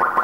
you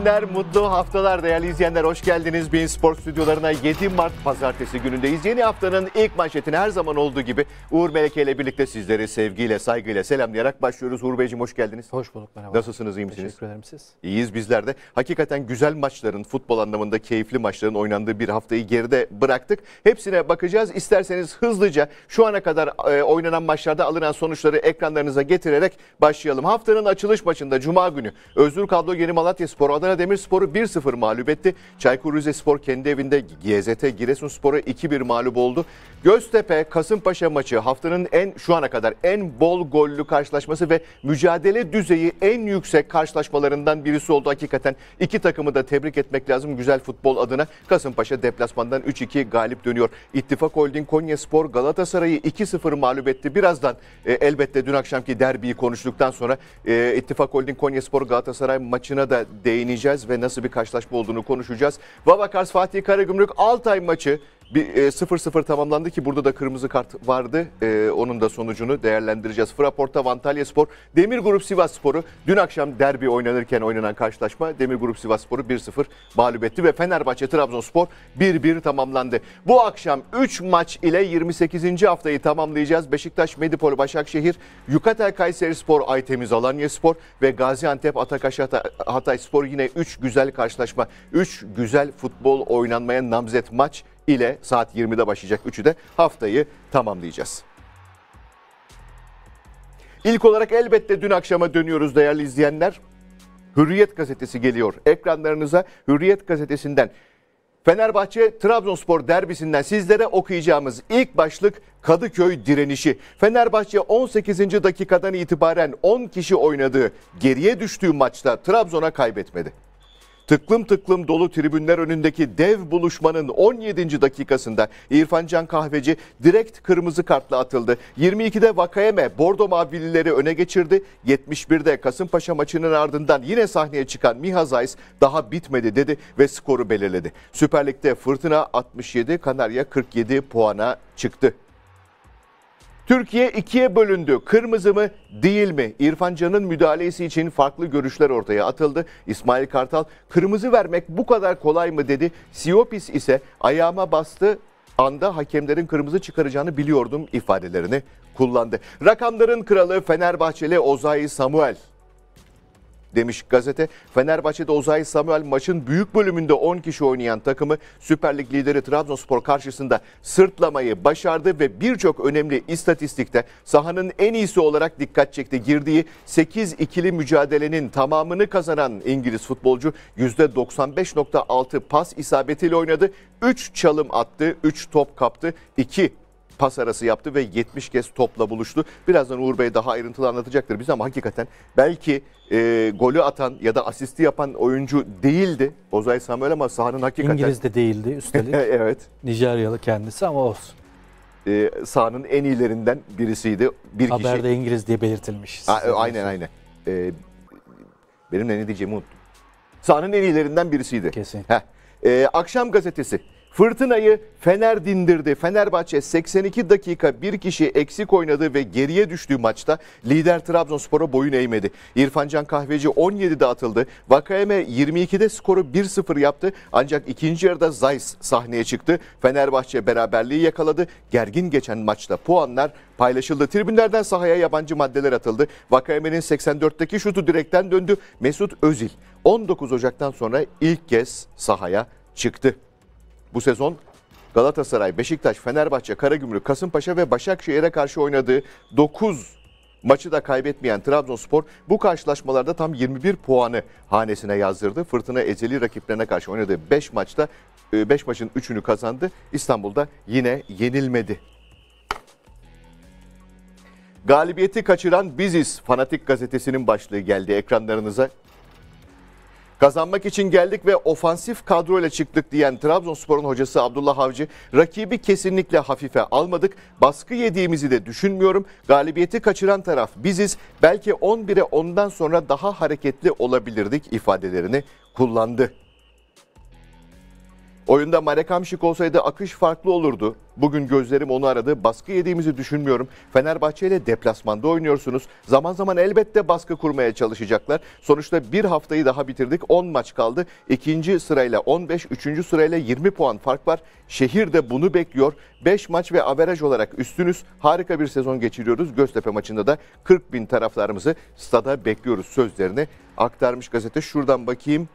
günler, mutlu haftalar değerli izleyenler. Hoş geldiniz. Bein Spor stüdyolarına 7 Mart pazartesi günündeyiz. Yeni haftanın ilk manşetini her zaman olduğu gibi Uğur Meleke ile birlikte sizleri sevgiyle, saygıyla selamlayarak başlıyoruz. Uğur Beyciğim hoş geldiniz. Hoş bulduk merhaba. Nasılsınız, iyi misiniz? Teşekkür ederim siz. İyiyiz bizler de. Hakikaten güzel maçların, futbol anlamında keyifli maçların oynandığı bir haftayı geride bıraktık. Hepsine bakacağız. İsterseniz hızlıca şu ana kadar e, oynanan maçlarda alınan sonuçları ekranlarınıza getirerek başlayalım. Haftanın açılış maçında Cuma günü Özgür Kablo Yeni Malatya Spor Adana Demirspor'u 1-0 mağlup etti. Çaykur Rizespor kendi evinde GZT Giresunspor'a 2-1 mağlup oldu. Göztepe Kasımpaşa maçı haftanın en şu ana kadar en bol gollü karşılaşması ve mücadele düzeyi en yüksek karşılaşmalarından birisi oldu hakikaten. İki takımı da tebrik etmek lazım güzel futbol adına. Kasımpaşa deplasmandan 3-2 galip dönüyor. İttifak Holding Konya Spor Galatasaray'ı 2-0 mağlup etti. Birazdan e, elbette dün akşamki derbiyi konuştuktan sonra e, İttifak Holding Konya Spor Galatasaray maçına da değineceğiz değineceğiz ve nasıl bir karşılaşma olduğunu konuşacağız. Babakars Fatih Karagümrük Altay maçı bir 0-0 e, tamamlandı ki burada da kırmızı kart vardı. E, onun da sonucunu değerlendireceğiz. Fraport'ta Antalya Spor, Demir Grup Sivas Sporu. Dün akşam derbi oynanırken oynanan karşılaşma Demir Grup Sivas Sporu 1-0 mağlup etti ve Fenerbahçe Trabzonspor 1-1 tamamlandı. Bu akşam 3 maç ile 28. haftayı tamamlayacağız. Beşiktaş, Medipol, Başakşehir, Yukatel Kayseri Spor, Aytemiz Alanya Spor ve Gaziantep Atakaş Hatay Spor yine 3 güzel karşılaşma. 3 güzel futbol oynanmaya namzet maç ile saat 20'de başlayacak üçü de haftayı tamamlayacağız. İlk olarak elbette dün akşama dönüyoruz değerli izleyenler. Hürriyet gazetesi geliyor ekranlarınıza. Hürriyet gazetesinden Fenerbahçe Trabzonspor derbisinden sizlere okuyacağımız ilk başlık Kadıköy direnişi. Fenerbahçe 18. dakikadan itibaren 10 kişi oynadığı, geriye düştüğü maçta Trabzon'a kaybetmedi. Tıklım tıklım dolu tribünler önündeki dev buluşmanın 17. dakikasında İrfan Can Kahveci direkt kırmızı kartla atıldı. 22'de Vakayeme Bordo Mavilileri öne geçirdi. 71'de Kasımpaşa maçının ardından yine sahneye çıkan Miha Zayis daha bitmedi dedi ve skoru belirledi. Süper Lig'de Fırtına 67, Kanarya 47 puana çıktı. Türkiye ikiye bölündü. Kırmızı mı değil mi? İrfan Can'ın müdahalesi için farklı görüşler ortaya atıldı. İsmail Kartal kırmızı vermek bu kadar kolay mı dedi. Siopis ise ayağıma bastı anda hakemlerin kırmızı çıkaracağını biliyordum ifadelerini kullandı. Rakamların kralı Fenerbahçeli Ozay Samuel demiş gazete. Fenerbahçe'de Ozay Samuel maçın büyük bölümünde 10 kişi oynayan takımı Süper Lig lideri Trabzonspor karşısında sırtlamayı başardı ve birçok önemli istatistikte sahanın en iyisi olarak dikkat çekti. Girdiği 8 ikili mücadelenin tamamını kazanan İngiliz futbolcu %95.6 pas isabetiyle oynadı. 3 çalım attı, 3 top kaptı, 2 pas arası yaptı ve 70 kez topla buluştu. Birazdan Uğur Bey daha ayrıntılı anlatacaktır bize ama hakikaten belki e, golü atan ya da asisti yapan oyuncu değildi Ozay Samuel ama sahanın hakikaten... İngiliz de değildi üstelik. evet. Nijeryalı kendisi ama olsun e, sahanın en iyilerinden birisiydi. Bir Haberde kişi... İngiliz diye belirtilmiş. A, e, aynen aynen. E, benim ne diyeceğimi unuttum. Sahanın en iyilerinden birisiydi. Kesin. Heh. E, Akşam gazetesi. Fırtınayı Fener dindirdi. Fenerbahçe 82 dakika bir kişi eksik oynadı ve geriye düştüğü maçta lider Trabzonspor'a boyun eğmedi. İrfan Can Kahveci 17'de atıldı. Vakayeme 22'de skoru 1-0 yaptı. Ancak ikinci yarıda Zayis sahneye çıktı. Fenerbahçe beraberliği yakaladı. Gergin geçen maçta puanlar paylaşıldı. Tribünlerden sahaya yabancı maddeler atıldı. Vakayeme'nin 84'teki şutu direkten döndü. Mesut Özil 19 Ocak'tan sonra ilk kez sahaya çıktı. Bu sezon Galatasaray, Beşiktaş, Fenerbahçe, Karagümrük, Kasımpaşa ve Başakşehir'e karşı oynadığı 9 maçı da kaybetmeyen Trabzonspor bu karşılaşmalarda tam 21 puanı hanesine yazdırdı. Fırtına ezeli rakiplerine karşı oynadığı 5 maçta 5 e, maçın 3'ünü kazandı. İstanbul'da yine yenilmedi. Galibiyeti kaçıran biziz. Fanatik gazetesinin başlığı geldi ekranlarınıza. Kazanmak için geldik ve ofansif kadroyla çıktık diyen Trabzonspor'un hocası Abdullah Avcı rakibi kesinlikle hafife almadık. Baskı yediğimizi de düşünmüyorum. Galibiyeti kaçıran taraf biziz. Belki 11'e ondan sonra daha hareketli olabilirdik ifadelerini kullandı. Oyunda marekamşik olsaydı akış farklı olurdu. Bugün gözlerim onu aradı. Baskı yediğimizi düşünmüyorum. Fenerbahçe ile deplasmanda oynuyorsunuz. Zaman zaman elbette baskı kurmaya çalışacaklar. Sonuçta bir haftayı daha bitirdik. 10 maç kaldı. İkinci sırayla 15, üçüncü sırayla 20 puan fark var. Şehir de bunu bekliyor. 5 maç ve averaj olarak üstünüz. Harika bir sezon geçiriyoruz. Göztepe maçında da 40 bin taraflarımızı stada bekliyoruz sözlerini aktarmış gazete. Şuradan bakayım.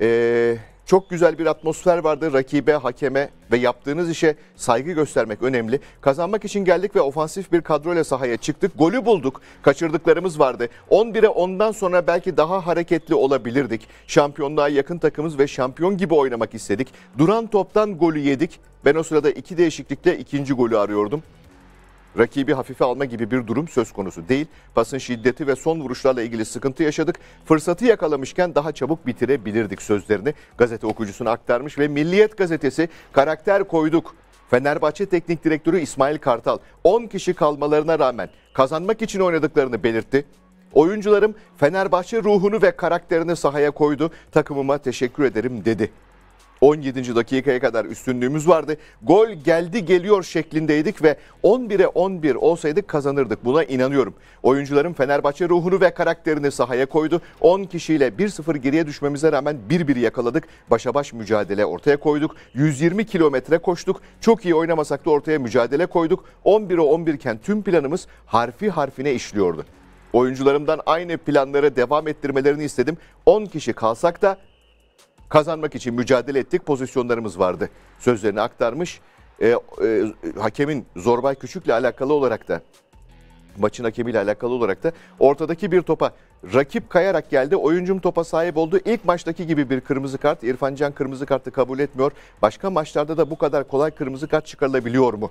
Ee, çok güzel bir atmosfer vardı. Rakibe, hakeme ve yaptığınız işe saygı göstermek önemli. Kazanmak için geldik ve ofansif bir kadroyla sahaya çıktık. Golü bulduk. Kaçırdıklarımız vardı. 11'e 10'dan sonra belki daha hareketli olabilirdik. Şampiyonluğa yakın takımız ve şampiyon gibi oynamak istedik. Duran toptan golü yedik. Ben o sırada iki değişiklikle ikinci golü arıyordum rakibi hafife alma gibi bir durum söz konusu değil. Basın şiddeti ve son vuruşlarla ilgili sıkıntı yaşadık. Fırsatı yakalamışken daha çabuk bitirebilirdik sözlerini gazete okuyucusuna aktarmış ve Milliyet gazetesi karakter koyduk Fenerbahçe Teknik Direktörü İsmail Kartal 10 kişi kalmalarına rağmen kazanmak için oynadıklarını belirtti. Oyuncularım Fenerbahçe ruhunu ve karakterini sahaya koydu. Takımıma teşekkür ederim dedi. 17. dakikaya kadar üstünlüğümüz vardı. Gol geldi geliyor şeklindeydik ve 11'e 11 olsaydık kazanırdık. Buna inanıyorum. Oyuncuların Fenerbahçe ruhunu ve karakterini sahaya koydu. 10 kişiyle 1-0 geriye düşmemize rağmen 1-1 yakaladık. Başa baş mücadele ortaya koyduk. 120 kilometre koştuk. Çok iyi oynamasak da ortaya mücadele koyduk. 11'e 11 iken tüm planımız harfi harfine işliyordu. Oyuncularımdan aynı planlara devam ettirmelerini istedim. 10 kişi kalsak da Kazanmak için mücadele ettik, pozisyonlarımız vardı sözlerini aktarmış. E, e, hakemin Zorbay Küçük'le alakalı olarak da maçın hakemiyle alakalı olarak da ortadaki bir topa rakip kayarak geldi. Oyuncum topa sahip oldu. İlk maçtaki gibi bir kırmızı kart. İrfan Can kırmızı kartı kabul etmiyor. Başka maçlarda da bu kadar kolay kırmızı kart çıkarılabiliyor mu?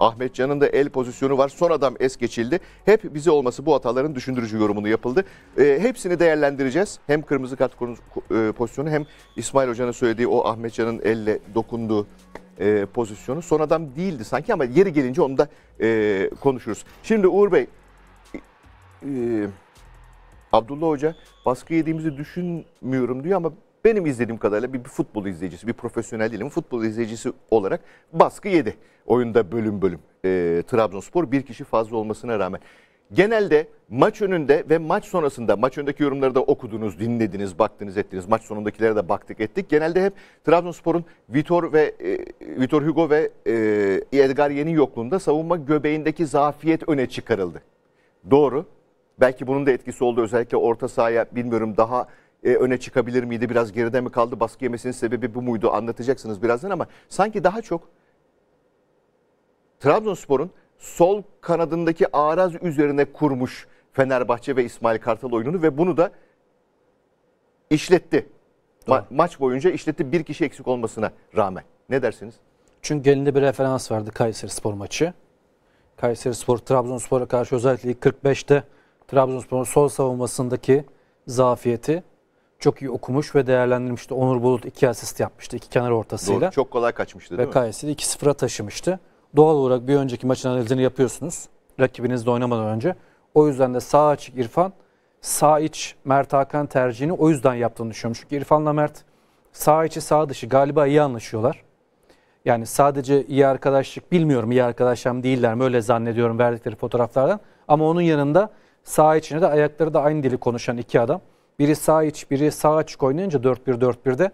Ahmet Can'ın da el pozisyonu var. Son adam es geçildi. Hep bize olması bu hataların düşündürücü yorumunu yapıldı. E, hepsini değerlendireceğiz. Hem kırmızı kart konu, e, pozisyonu hem İsmail Hoca'nın söylediği o Ahmet Can'ın elle dokunduğu e, pozisyonu. Son adam değildi sanki ama yeri gelince onu da e, konuşuruz. Şimdi Uğur Bey, e, e Abdullah Hoca baskı yediğimizi düşünmüyorum diyor ama benim izlediğim kadarıyla bir, bir futbol izleyicisi, bir profesyonel değilim. Futbol izleyicisi olarak baskı yedi. Oyunda bölüm bölüm. E, Trabzonspor bir kişi fazla olmasına rağmen. Genelde maç önünde ve maç sonrasında maç öndeki yorumları da okudunuz, dinlediniz, baktınız, ettiniz. Maç sonundakilere de baktık, ettik. Genelde hep Trabzonspor'un Vitor ve e, Vitor Hugo ve e, Edgar Yeni yokluğunda savunma göbeğindeki zafiyet öne çıkarıldı. Doğru. Belki bunun da etkisi oldu özellikle orta sahaya bilmiyorum daha e, öne çıkabilir miydi? Biraz geride mi kaldı? Baskı yemesinin sebebi bu muydu? Anlatacaksınız birazdan ama sanki daha çok Trabzonspor'un sol kanadındaki araz üzerine kurmuş Fenerbahçe ve İsmail Kartal oyununu ve bunu da işletti. Ma- maç boyunca işletti bir kişi eksik olmasına rağmen. Ne dersiniz? Çünkü elinde bir referans vardı Kayseri Spor maçı. Kayseri Spor Trabzonspor'a karşı özellikle ilk 45'te Trabzonspor'un sol savunmasındaki zafiyeti çok iyi okumuş ve değerlendirmişti. Onur Bulut iki asist yapmıştı iki kenar ortasıyla. Doğru, çok kolay kaçmıştı değil ve Kayseri 2-0'a taşımıştı. Doğal olarak bir önceki maçın analizini yapıyorsunuz. Rakibinizle oynamadan önce. O yüzden de sağ açık İrfan, sağ iç Mert Hakan tercihini o yüzden yaptığını düşünüyorum. Çünkü İrfan'la Mert sağ içi sağ dışı galiba iyi anlaşıyorlar. Yani sadece iyi arkadaşlık bilmiyorum iyi arkadaşlar mı değiller mi öyle zannediyorum verdikleri fotoğraflardan. Ama onun yanında sağ içine de ayakları da aynı dili konuşan iki adam. Biri sağ iç, biri sağ açık oynayınca 4-1-4-1'de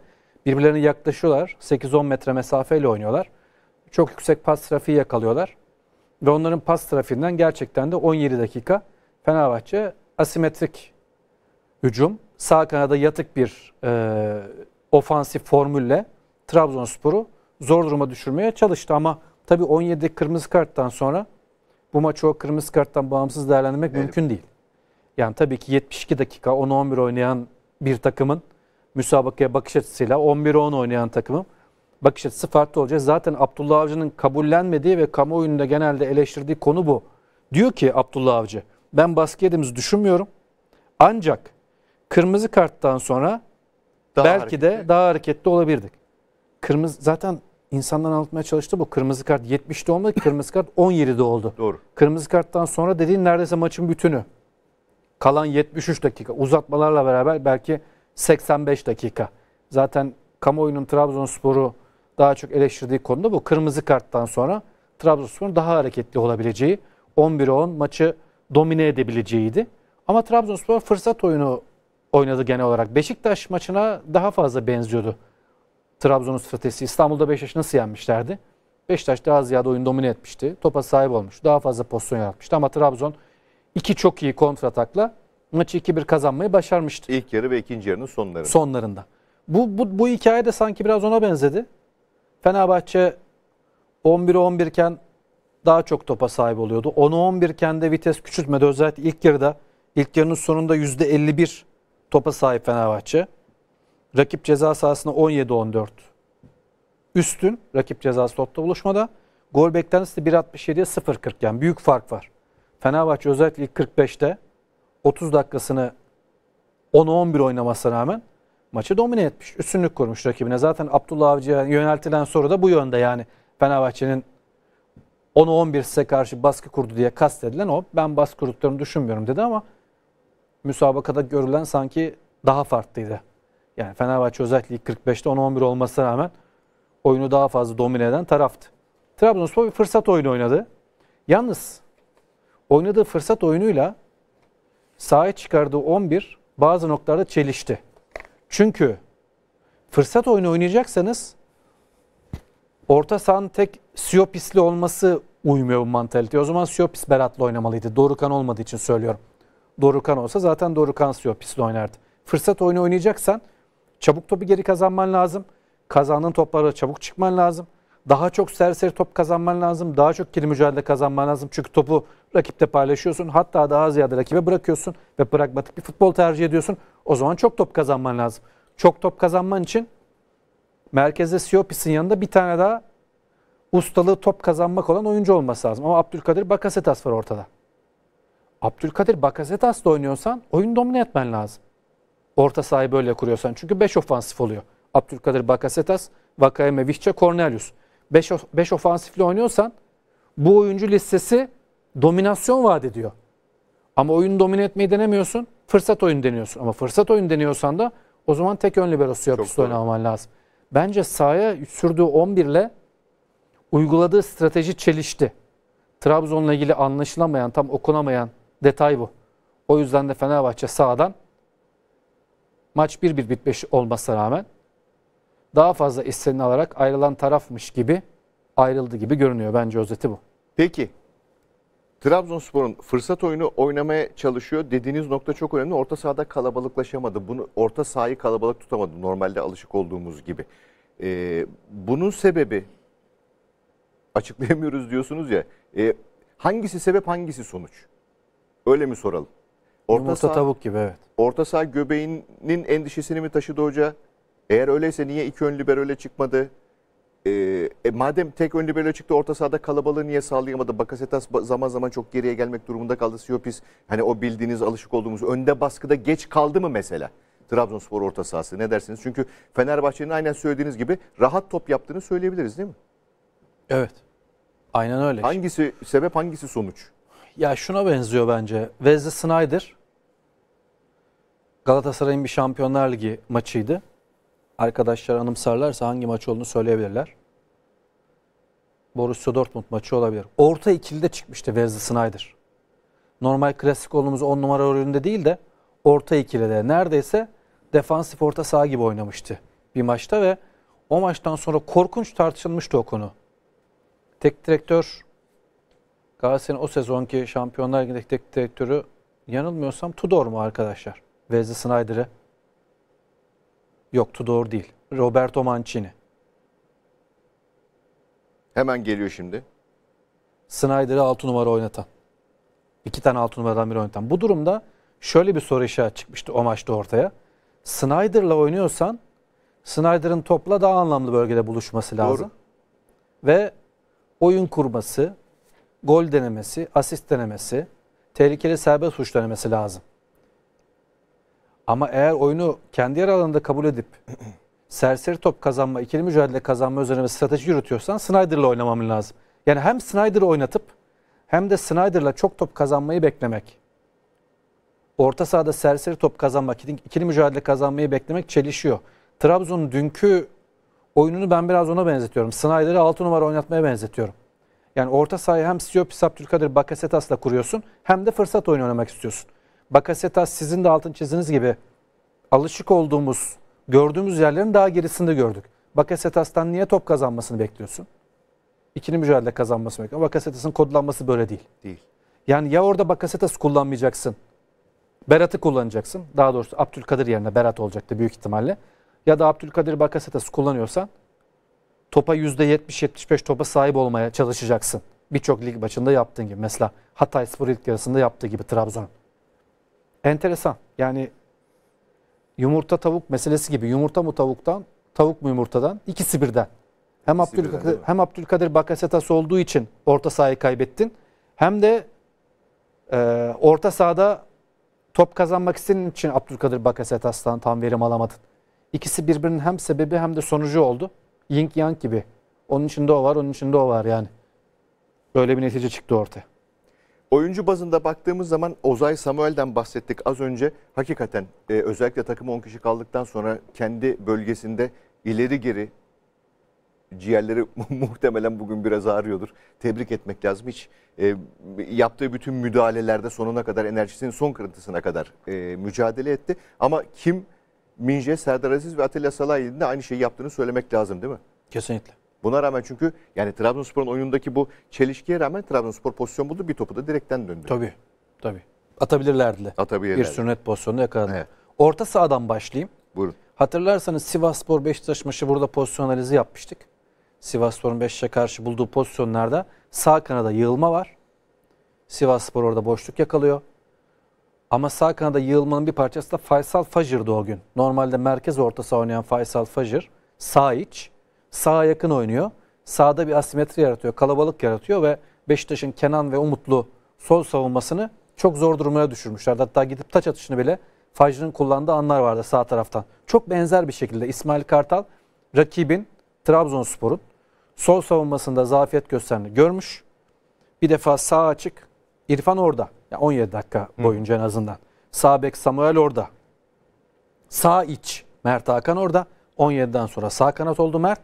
birbirlerine yaklaşıyorlar. 8-10 metre mesafeyle oynuyorlar. Çok yüksek pas trafiği yakalıyorlar. Ve onların pas trafiğinden gerçekten de 17 dakika Fenerbahçe asimetrik hücum, sağ kanada yatık bir e, ofansif formülle Trabzonspor'u zor duruma düşürmeye çalıştı. Ama tabii 17 kırmızı karttan sonra bu maçı o kırmızı karttan bağımsız değerlendirmek evet. mümkün değil. Yani tabii ki 72 dakika 10-11 oynayan bir takımın müsabakaya bakış açısıyla 11-10 oynayan takımın bakış açısı farklı olacak. Zaten Abdullah Avcı'nın kabullenmediği ve kamuoyunda genelde eleştirdiği konu bu. Diyor ki Abdullah Avcı ben baskı yediğimizi düşünmüyorum. Ancak kırmızı karttan sonra daha belki hareketli. de daha hareketli olabilirdik. Kırmızı zaten insandan anlatmaya çalıştı bu. Kırmızı kart 70'de olmadı, kırmızı kart 17'de oldu. Doğru. Kırmızı karttan sonra dediğin neredeyse maçın bütünü. Kalan 73 dakika uzatmalarla beraber belki 85 dakika. Zaten kamuoyunun Trabzonspor'u daha çok eleştirdiği konuda bu. Kırmızı karttan sonra Trabzonspor'un daha hareketli olabileceği, 11 10 maçı domine edebileceğiydi. Ama Trabzonspor fırsat oyunu oynadı genel olarak. Beşiktaş maçına daha fazla benziyordu. Trabzon'un stratejisi. İstanbul'da Beşiktaş nasıl yenmişlerdi? Beşiktaş daha ziyade oyun domine etmişti. Topa sahip olmuş. Daha fazla pozisyon yaratmıştı ama Trabzon iki çok iyi kontratakla maçı 2-1 kazanmayı başarmıştı. İlk yarı ve ikinci yarının sonlarında. Sonlarında. Bu, bu, bu hikaye de sanki biraz ona benzedi. Fenerbahçe 11 11 iken daha çok topa sahip oluyordu. 10 11 iken de vites küçültmedi. Özellikle ilk yarıda, ilk yarının sonunda %51 topa sahip Fenerbahçe. Rakip ceza sahasında 17-14 üstün rakip ceza slotta buluşmada. Gol beklentisi de 1.67'ye 0.40 yani büyük fark var. Fenerbahçe özellikle ilk 45'te 30 dakikasını 10-11 oynamasına rağmen maçı domine etmiş. Üstünlük kurmuş rakibine. Zaten Abdullah Avcı'ya yöneltilen soru da bu yönde yani. Fenerbahçe'nin 10'u 11 size karşı baskı kurdu diye kastedilen o. Ben baskı kurduklarını düşünmüyorum dedi ama müsabakada görülen sanki daha farklıydı. Yani Fenerbahçe özellikle ilk 45'te 10 11 olmasına rağmen oyunu daha fazla domine eden taraftı. Trabzonspor bir fırsat oyunu oynadı. Yalnız oynadığı fırsat oyunuyla sahaya çıkardığı 11 bazı noktalarda çelişti. Çünkü fırsat oyunu oynayacaksanız orta sahanın tek Siopis'li olması uymuyor bu mantalite. O zaman Siopis Berat'la oynamalıydı. Dorukan olmadığı için söylüyorum. Dorukan olsa zaten Dorukan siopisli oynardı. Fırsat oyunu oynayacaksan çabuk topu geri kazanman lazım. Kazandığın toplara çabuk çıkman lazım. Daha çok serseri top kazanman lazım. Daha çok kilim mücadele kazanman lazım. Çünkü topu rakipte paylaşıyorsun. Hatta daha ziyade rakibe bırakıyorsun ve pragmatik bir futbol tercih ediyorsun. O zaman çok top kazanman lazım. Çok top kazanman için merkezde Siopis'in yanında bir tane daha ustalığı top kazanmak olan oyuncu olması lazım. Ama Abdülkadir Bakasetas var ortada. Abdülkadir Bakasetas da oynuyorsan oyun domine etmen lazım. Orta sahayı böyle kuruyorsan. Çünkü 5 ofansif oluyor. Abdülkadir Bakasetas, Vakayeme Vihçe, Cornelius. 5 ofansifle oynuyorsan bu oyuncu listesi dominasyon vaat ediyor. Ama oyunu domine etmeyi denemiyorsun. Fırsat oyunu deniyorsun. Ama fırsat oyunu deniyorsan da o zaman tek ön liberosu yapısı oynaman lazım. Bence sahaya sürdüğü 11 ile uyguladığı strateji çelişti. Trabzon'la ilgili anlaşılamayan, tam okunamayan detay bu. O yüzden de Fenerbahçe sağdan maç 1-1 bitmiş olmasına rağmen daha fazla istediğini alarak ayrılan tarafmış gibi ayrıldı gibi görünüyor. Bence özeti bu. Peki Trabzonspor'un fırsat oyunu oynamaya çalışıyor dediğiniz nokta çok önemli. Orta sahada kalabalıklaşamadı. Bunu orta sahayı kalabalık tutamadı normalde alışık olduğumuz gibi. Ee, bunun sebebi açıklayamıyoruz diyorsunuz ya. E, hangisi sebep hangisi sonuç? Öyle mi soralım? Orta Yumurta saha, tavuk gibi evet. Orta saha göbeğinin endişesini mi taşıdı hoca? Eğer öyleyse niye iki ön libero öyle çıkmadı? E, e, madem tek önlü böyle çıktı orta sahada kalabalığı niye sağlayamadı? Bakasetas zaman zaman çok geriye gelmek durumunda kaldı. Siopis hani o bildiğiniz alışık olduğumuz önde baskıda geç kaldı mı mesela? Trabzonspor orta sahası ne dersiniz? Çünkü Fenerbahçe'nin aynen söylediğiniz gibi rahat top yaptığını söyleyebiliriz değil mi? Evet. Aynen öyle. Hangisi sebep hangisi sonuç? Ya şuna benziyor bence. Wesley Snyder Galatasaray'ın bir Şampiyonlar Ligi maçıydı arkadaşlar anımsarlarsa hangi maç olduğunu söyleyebilirler. Borussia Dortmund maçı olabilir. Orta ikilide çıkmıştı Wesley Snyder. Normal klasik olduğumuz 10 numara rolünde değil de orta ikilide neredeyse defansif orta saha gibi oynamıştı bir maçta ve o maçtan sonra korkunç tartışılmıştı o konu. Tek direktör Galatasaray'ın o sezonki Şampiyonlar Ligi'ndeki tek direktörü yanılmıyorsam Tudor mu arkadaşlar? Wesley Snyder'ı Yoktu doğru değil. Roberto Mancini. Hemen geliyor şimdi. Snyder'ı 6 numara oynatan. İki tane 6 numaradan biri oynatan. Bu durumda şöyle bir soru işareti çıkmıştı o maçta ortaya. Snyder'la oynuyorsan Snyder'ın topla daha anlamlı bölgede buluşması lazım. Doğru. Ve oyun kurması, gol denemesi, asist denemesi, tehlikeli serbest suç denemesi lazım. Ama eğer oyunu kendi yer alanında kabul edip serseri top kazanma, ikili mücadele kazanma üzerine bir strateji yürütüyorsan Snyder'la oynamam lazım. Yani hem Snyder'ı oynatıp hem de Snyder'la çok top kazanmayı beklemek. Orta sahada serseri top kazanmak, ikili mücadele kazanmayı beklemek çelişiyor. Trabzon'un dünkü oyununu ben biraz ona benzetiyorum. Snyder'ı 6 numara oynatmaya benzetiyorum. Yani orta sahayı hem Siop, Saptürkadir, Bakasetas'la kuruyorsun hem de fırsat oyunu oynamak istiyorsun. Bakasetas sizin de altın çiziniz gibi alışık olduğumuz, gördüğümüz yerlerin daha gerisinde gördük. Bakasetas'tan niye top kazanmasını bekliyorsun? İkili mücadele kazanmasını bekliyorsun. Bakasetas'ın kodlanması böyle değil. Değil. Yani ya orada Bakasetas kullanmayacaksın. Berat'ı kullanacaksın. Daha doğrusu Abdülkadir yerine Berat olacaktı büyük ihtimalle. Ya da Abdülkadir bakasetas kullanıyorsan topa %70-75 topa sahip olmaya çalışacaksın. Birçok lig başında yaptığın gibi. Mesela Hatay Spor ilk yarısında yaptığı gibi Trabzon'un enteresan. Yani yumurta tavuk meselesi gibi yumurta mı tavuktan, tavuk mu yumurtadan? İkisi birden. Hem Abdülkadir hem Abdülkadir Bakasetas olduğu için orta sahayı kaybettin. Hem de e, orta sahada top kazanmak istediğin için Abdülkadir Bakasetas'tan tam verim alamadın. İkisi birbirinin hem sebebi hem de sonucu oldu. Ying yang gibi. Onun içinde o var, onun içinde o var yani. Böyle bir netice çıktı ortaya. Oyuncu bazında baktığımız zaman Ozay Samuel'den bahsettik az önce. Hakikaten e, özellikle takım 10 kişi kaldıktan sonra kendi bölgesinde ileri geri ciğerleri muhtemelen bugün biraz ağrıyordur. Tebrik etmek lazım. Hiç e, yaptığı bütün müdahalelerde sonuna kadar enerjisinin son kırıntısına kadar e, mücadele etti. Ama kim Minje, Serdar Aziz ve Atilla Salay'ın da aynı şeyi yaptığını söylemek lazım değil mi? Kesinlikle. Buna rağmen çünkü yani Trabzonspor'un oyundaki bu çelişkiye rağmen Trabzonspor pozisyon buldu. Bir topu da direkten döndü. Tabii. Tabii. Atabilirlerdi. Atabilirlerdi. Bir sünnet pozisyonu yakaladı. Evet. Orta sahadan başlayayım. Buyurun. Hatırlarsanız Sivasspor Beşiktaş maçı burada pozisyon analizi yapmıştık. Sivasspor'un Beşiktaş'a karşı bulduğu pozisyonlarda sağ kanada yığılma var. Sivasspor orada boşluk yakalıyor. Ama sağ kanada yığılmanın bir parçası da Faysal Fajır'dı o gün. Normalde merkez orta saha oynayan Faysal Fajır sağ iç sağa yakın oynuyor. Sağda bir asimetri yaratıyor, kalabalık yaratıyor ve Beşiktaş'ın Kenan ve Umutlu sol savunmasını çok zor durumlara düşürmüşler. Hatta gidip taç atışını bile Fajr'ın kullandığı anlar vardı sağ taraftan. Çok benzer bir şekilde İsmail Kartal rakibin Trabzonspor'un sol savunmasında zafiyet gösterdiğini görmüş. Bir defa sağ açık İrfan orada. Yani 17 dakika boyunca en azından. Sağ bek Samuel orada. Sağ iç Mert Hakan orada. 17'den sonra sağ kanat oldu Mert.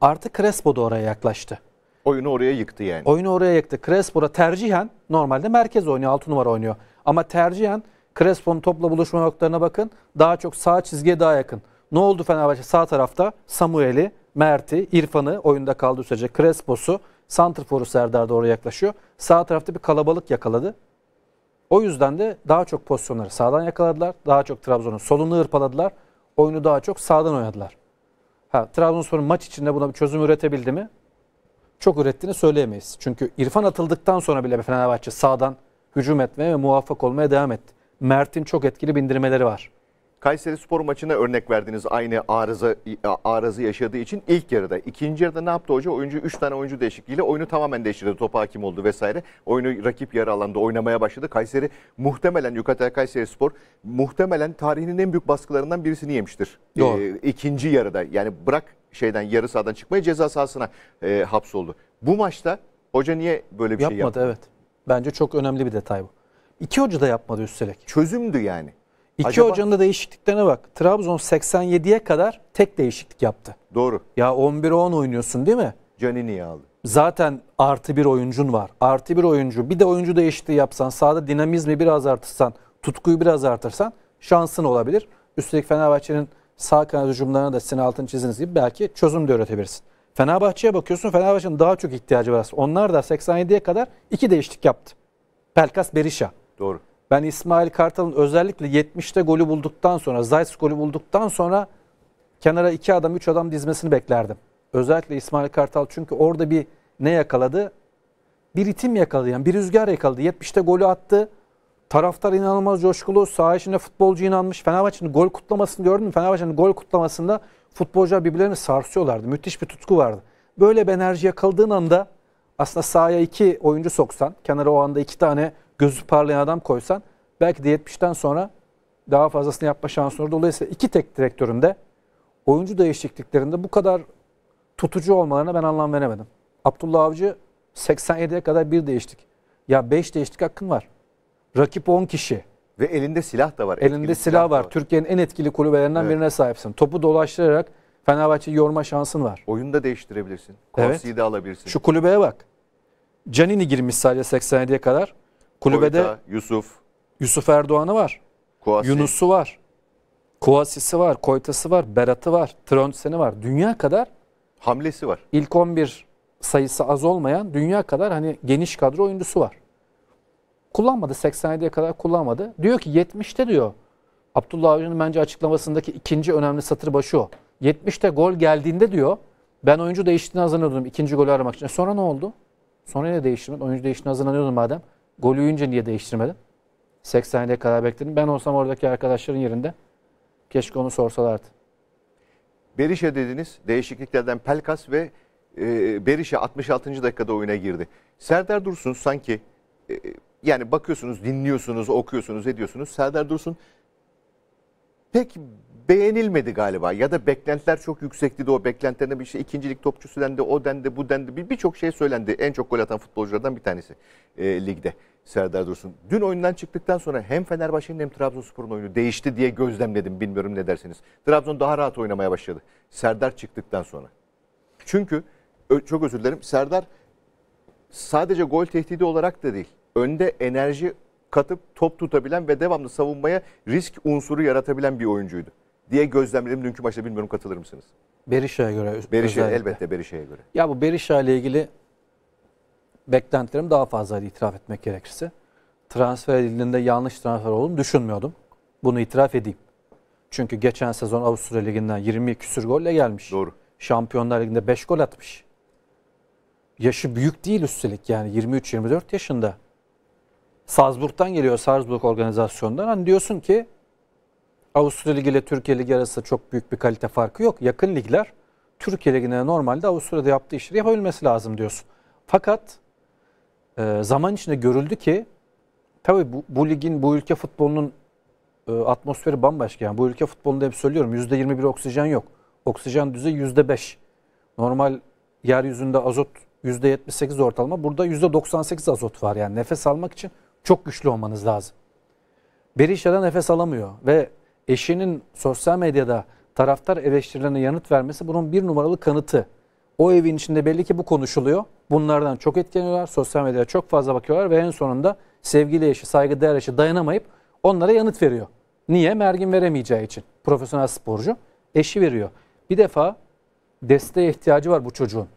Artı Crespo da oraya yaklaştı. Oyunu oraya yıktı yani. Oyunu oraya yıktı. Crespo'da tercihen normalde merkez oynuyor, 6 numara oynuyor. Ama tercihen Crespo'nun topla buluşma noktalarına bakın. Daha çok sağ çizgiye daha yakın. Ne oldu Fenerbahçe? Sağ tarafta Samuel'i, Mert'i, İrfan'ı oyunda kaldığı sürece Crespo'su, Santrfor'u Serdar doğru yaklaşıyor. Sağ tarafta bir kalabalık yakaladı. O yüzden de daha çok pozisyonları sağdan yakaladılar. Daha çok Trabzon'un solunu hırpaladılar. Oyunu daha çok sağdan oynadılar. Ha, Trabzonspor maç içinde buna bir çözüm üretebildi mi? Çok ürettiğini söyleyemeyiz. Çünkü İrfan atıldıktan sonra bile Fenerbahçe sağdan hücum etmeye ve muvaffak olmaya devam etti. Mert'in çok etkili bindirmeleri var. Kayseri Spor maçına örnek verdiğiniz aynı arıza arızı yaşadığı için ilk yarıda. ikinci yarıda ne yaptı hoca? Oyuncu 3 tane oyuncu değişikliğiyle oyunu tamamen değiştirdi. top hakim oldu vesaire. Oyunu rakip yarı alanda oynamaya başladı. Kayseri muhtemelen Yukatel Kayseri Spor muhtemelen tarihinin en büyük baskılarından birisini yemiştir. Doğru. Ee, ikinci yarıda yani bırak şeyden yarı sahadan çıkmayı ceza sahasına e, hapsoldu. Bu maçta hoca niye böyle bir yapmadı, şey yapmadı? Yapmadı evet. Bence çok önemli bir detay bu. İki hoca da yapmadı üstelik. Çözümdü yani. İki Acaba... Ocağı'nda değişikliklerine bak. Trabzon 87'ye kadar tek değişiklik yaptı. Doğru. Ya 11-10 oynuyorsun değil mi? Canini'yi aldı. Zaten artı bir oyuncun var. Artı bir oyuncu. Bir de oyuncu değişikliği yapsan, sahada dinamizmi biraz artırsan, tutkuyu biraz artırsan şansın olabilir. Üstelik Fenerbahçe'nin sağ kanat hücumlarına da sizin altını çiziniz gibi belki çözüm de üretebilirsin. Fenerbahçe'ye bakıyorsun Fenerbahçe'nin daha çok ihtiyacı var. Onlar da 87'ye kadar iki değişiklik yaptı. Pelkas Berisha. Doğru. Ben İsmail Kartal'ın özellikle 70'te golü bulduktan sonra, Zayt golü bulduktan sonra kenara iki adam, üç adam dizmesini beklerdim. Özellikle İsmail Kartal çünkü orada bir ne yakaladı? Bir ritim yakaladı yani bir rüzgar yakaladı. 70'te golü attı. Taraftar inanılmaz coşkulu. Saha içinde futbolcu inanmış. Fenerbahçe'nin gol kutlamasını gördün mü? Fenerbahçe'nin gol kutlamasında futbolcular birbirlerini sarsıyorlardı. Müthiş bir tutku vardı. Böyle bir enerji yakaladığın anda aslında sahaya iki oyuncu soksan, kenara o anda iki tane gözü parlayan adam koysan belki de 70'ten sonra daha fazlasını yapma şansı olur. Dolayısıyla iki tek direktöründe oyuncu değişikliklerinde bu kadar tutucu olmalarına ben anlam veremedim. Abdullah Avcı 87'ye kadar bir değiştik. Ya 5 değiştik hakkın var. Rakip 10 kişi. Ve elinde silah da var. Elinde silah, silah var. var. Türkiye'nin en etkili kulübelerinden evet. birine sahipsin. Topu dolaştırarak Fenerbahçe yorma şansın var. Oyunu da değiştirebilirsin. Konsiyi evet. de alabilirsin. Şu kulübeye bak. Canini girmiş sadece 87'ye kadar. Kulübede Koyta, Yusuf. Yusuf Erdoğan'ı var. Kuasi. Yunus'u var. Kuasisi var, Koytası var, Berat'ı var, Tröntsen'i var. Dünya kadar hamlesi var. İlk 11 sayısı az olmayan dünya kadar hani geniş kadro oyuncusu var. Kullanmadı 87'ye kadar kullanmadı. Diyor ki 70'te diyor. Abdullah Avcı'nın bence açıklamasındaki ikinci önemli satır başı o. 70'te gol geldiğinde diyor ben oyuncu değiştiğini hazırlanıyordum ikinci golü aramak için. E sonra ne oldu? Sonra ne değiştirmedi? Oyuncu değiştiğini hazırlanıyordum madem. Golü yiyince niye değiştirmedin? 80'e kadar bekledim. Ben olsam oradaki arkadaşların yerinde keşke onu sorsalardı. Berişe dediniz. Değişikliklerden Pelkas ve e, Berişe 66. dakikada oyuna girdi. Serdar Dursun sanki e, yani bakıyorsunuz, dinliyorsunuz, okuyorsunuz, ediyorsunuz. Serdar Dursun pek beğenilmedi galiba ya da beklentiler çok yüksekti de o beklentilerine bir şey ikincilik topçusu dendi o dendi bu dendi birçok bir şey söylendi. En çok gol atan futbolculardan bir tanesi e, ligde Serdar Dursun. Dün oyundan çıktıktan sonra hem Fenerbahçe'nin hem Trabzonspor'un oyunu değişti diye gözlemledim bilmiyorum ne dersiniz. Trabzon daha rahat oynamaya başladı Serdar çıktıktan sonra. Çünkü çok özür dilerim Serdar sadece gol tehdidi olarak da değil önde enerji katıp top tutabilen ve devamlı savunmaya risk unsuru yaratabilen bir oyuncuydu diye gözlemledim dünkü maçta bilmiyorum katılır mısınız? Berişa'ya göre. Berişa elbette Berişa'ya göre. Ya bu Berisha ile ilgili beklentilerim daha fazla itiraf etmek gerekirse. Transfer edildiğinde yanlış transfer olduğunu düşünmüyordum. Bunu itiraf edeyim. Çünkü geçen sezon Avusturya Ligi'nden 20 küsür golle gelmiş. Doğru. Şampiyonlar Ligi'nde 5 gol atmış. Yaşı büyük değil üstelik yani 23-24 yaşında. Salzburg'dan geliyor Salzburg organizasyondan. Hani diyorsun ki Avusturya Ligi ile Türkiye Ligi arasında çok büyük bir kalite farkı yok. Yakın ligler Türkiye Ligi'ne normalde Avusturya'da yaptığı işleri yapabilmesi lazım diyorsun. Fakat e, zaman içinde görüldü ki tabii bu, bu ligin, bu ülke futbolunun e, atmosferi bambaşka. Yani bu ülke futbolunda hep söylüyorum %21 oksijen yok. Oksijen düzeyi %5. Normal yeryüzünde azot %78 ortalama. Burada %98 azot var. Yani nefes almak için çok güçlü olmanız lazım. Berişa'da nefes alamıyor ve eşinin sosyal medyada taraftar eleştirilerine yanıt vermesi bunun bir numaralı kanıtı. O evin içinde belli ki bu konuşuluyor. Bunlardan çok etkileniyorlar. Sosyal medyaya çok fazla bakıyorlar ve en sonunda sevgili eşi, saygıdeğer eşi dayanamayıp onlara yanıt veriyor. Niye? Mergin veremeyeceği için. Profesyonel sporcu eşi veriyor. Bir defa desteğe ihtiyacı var bu çocuğun.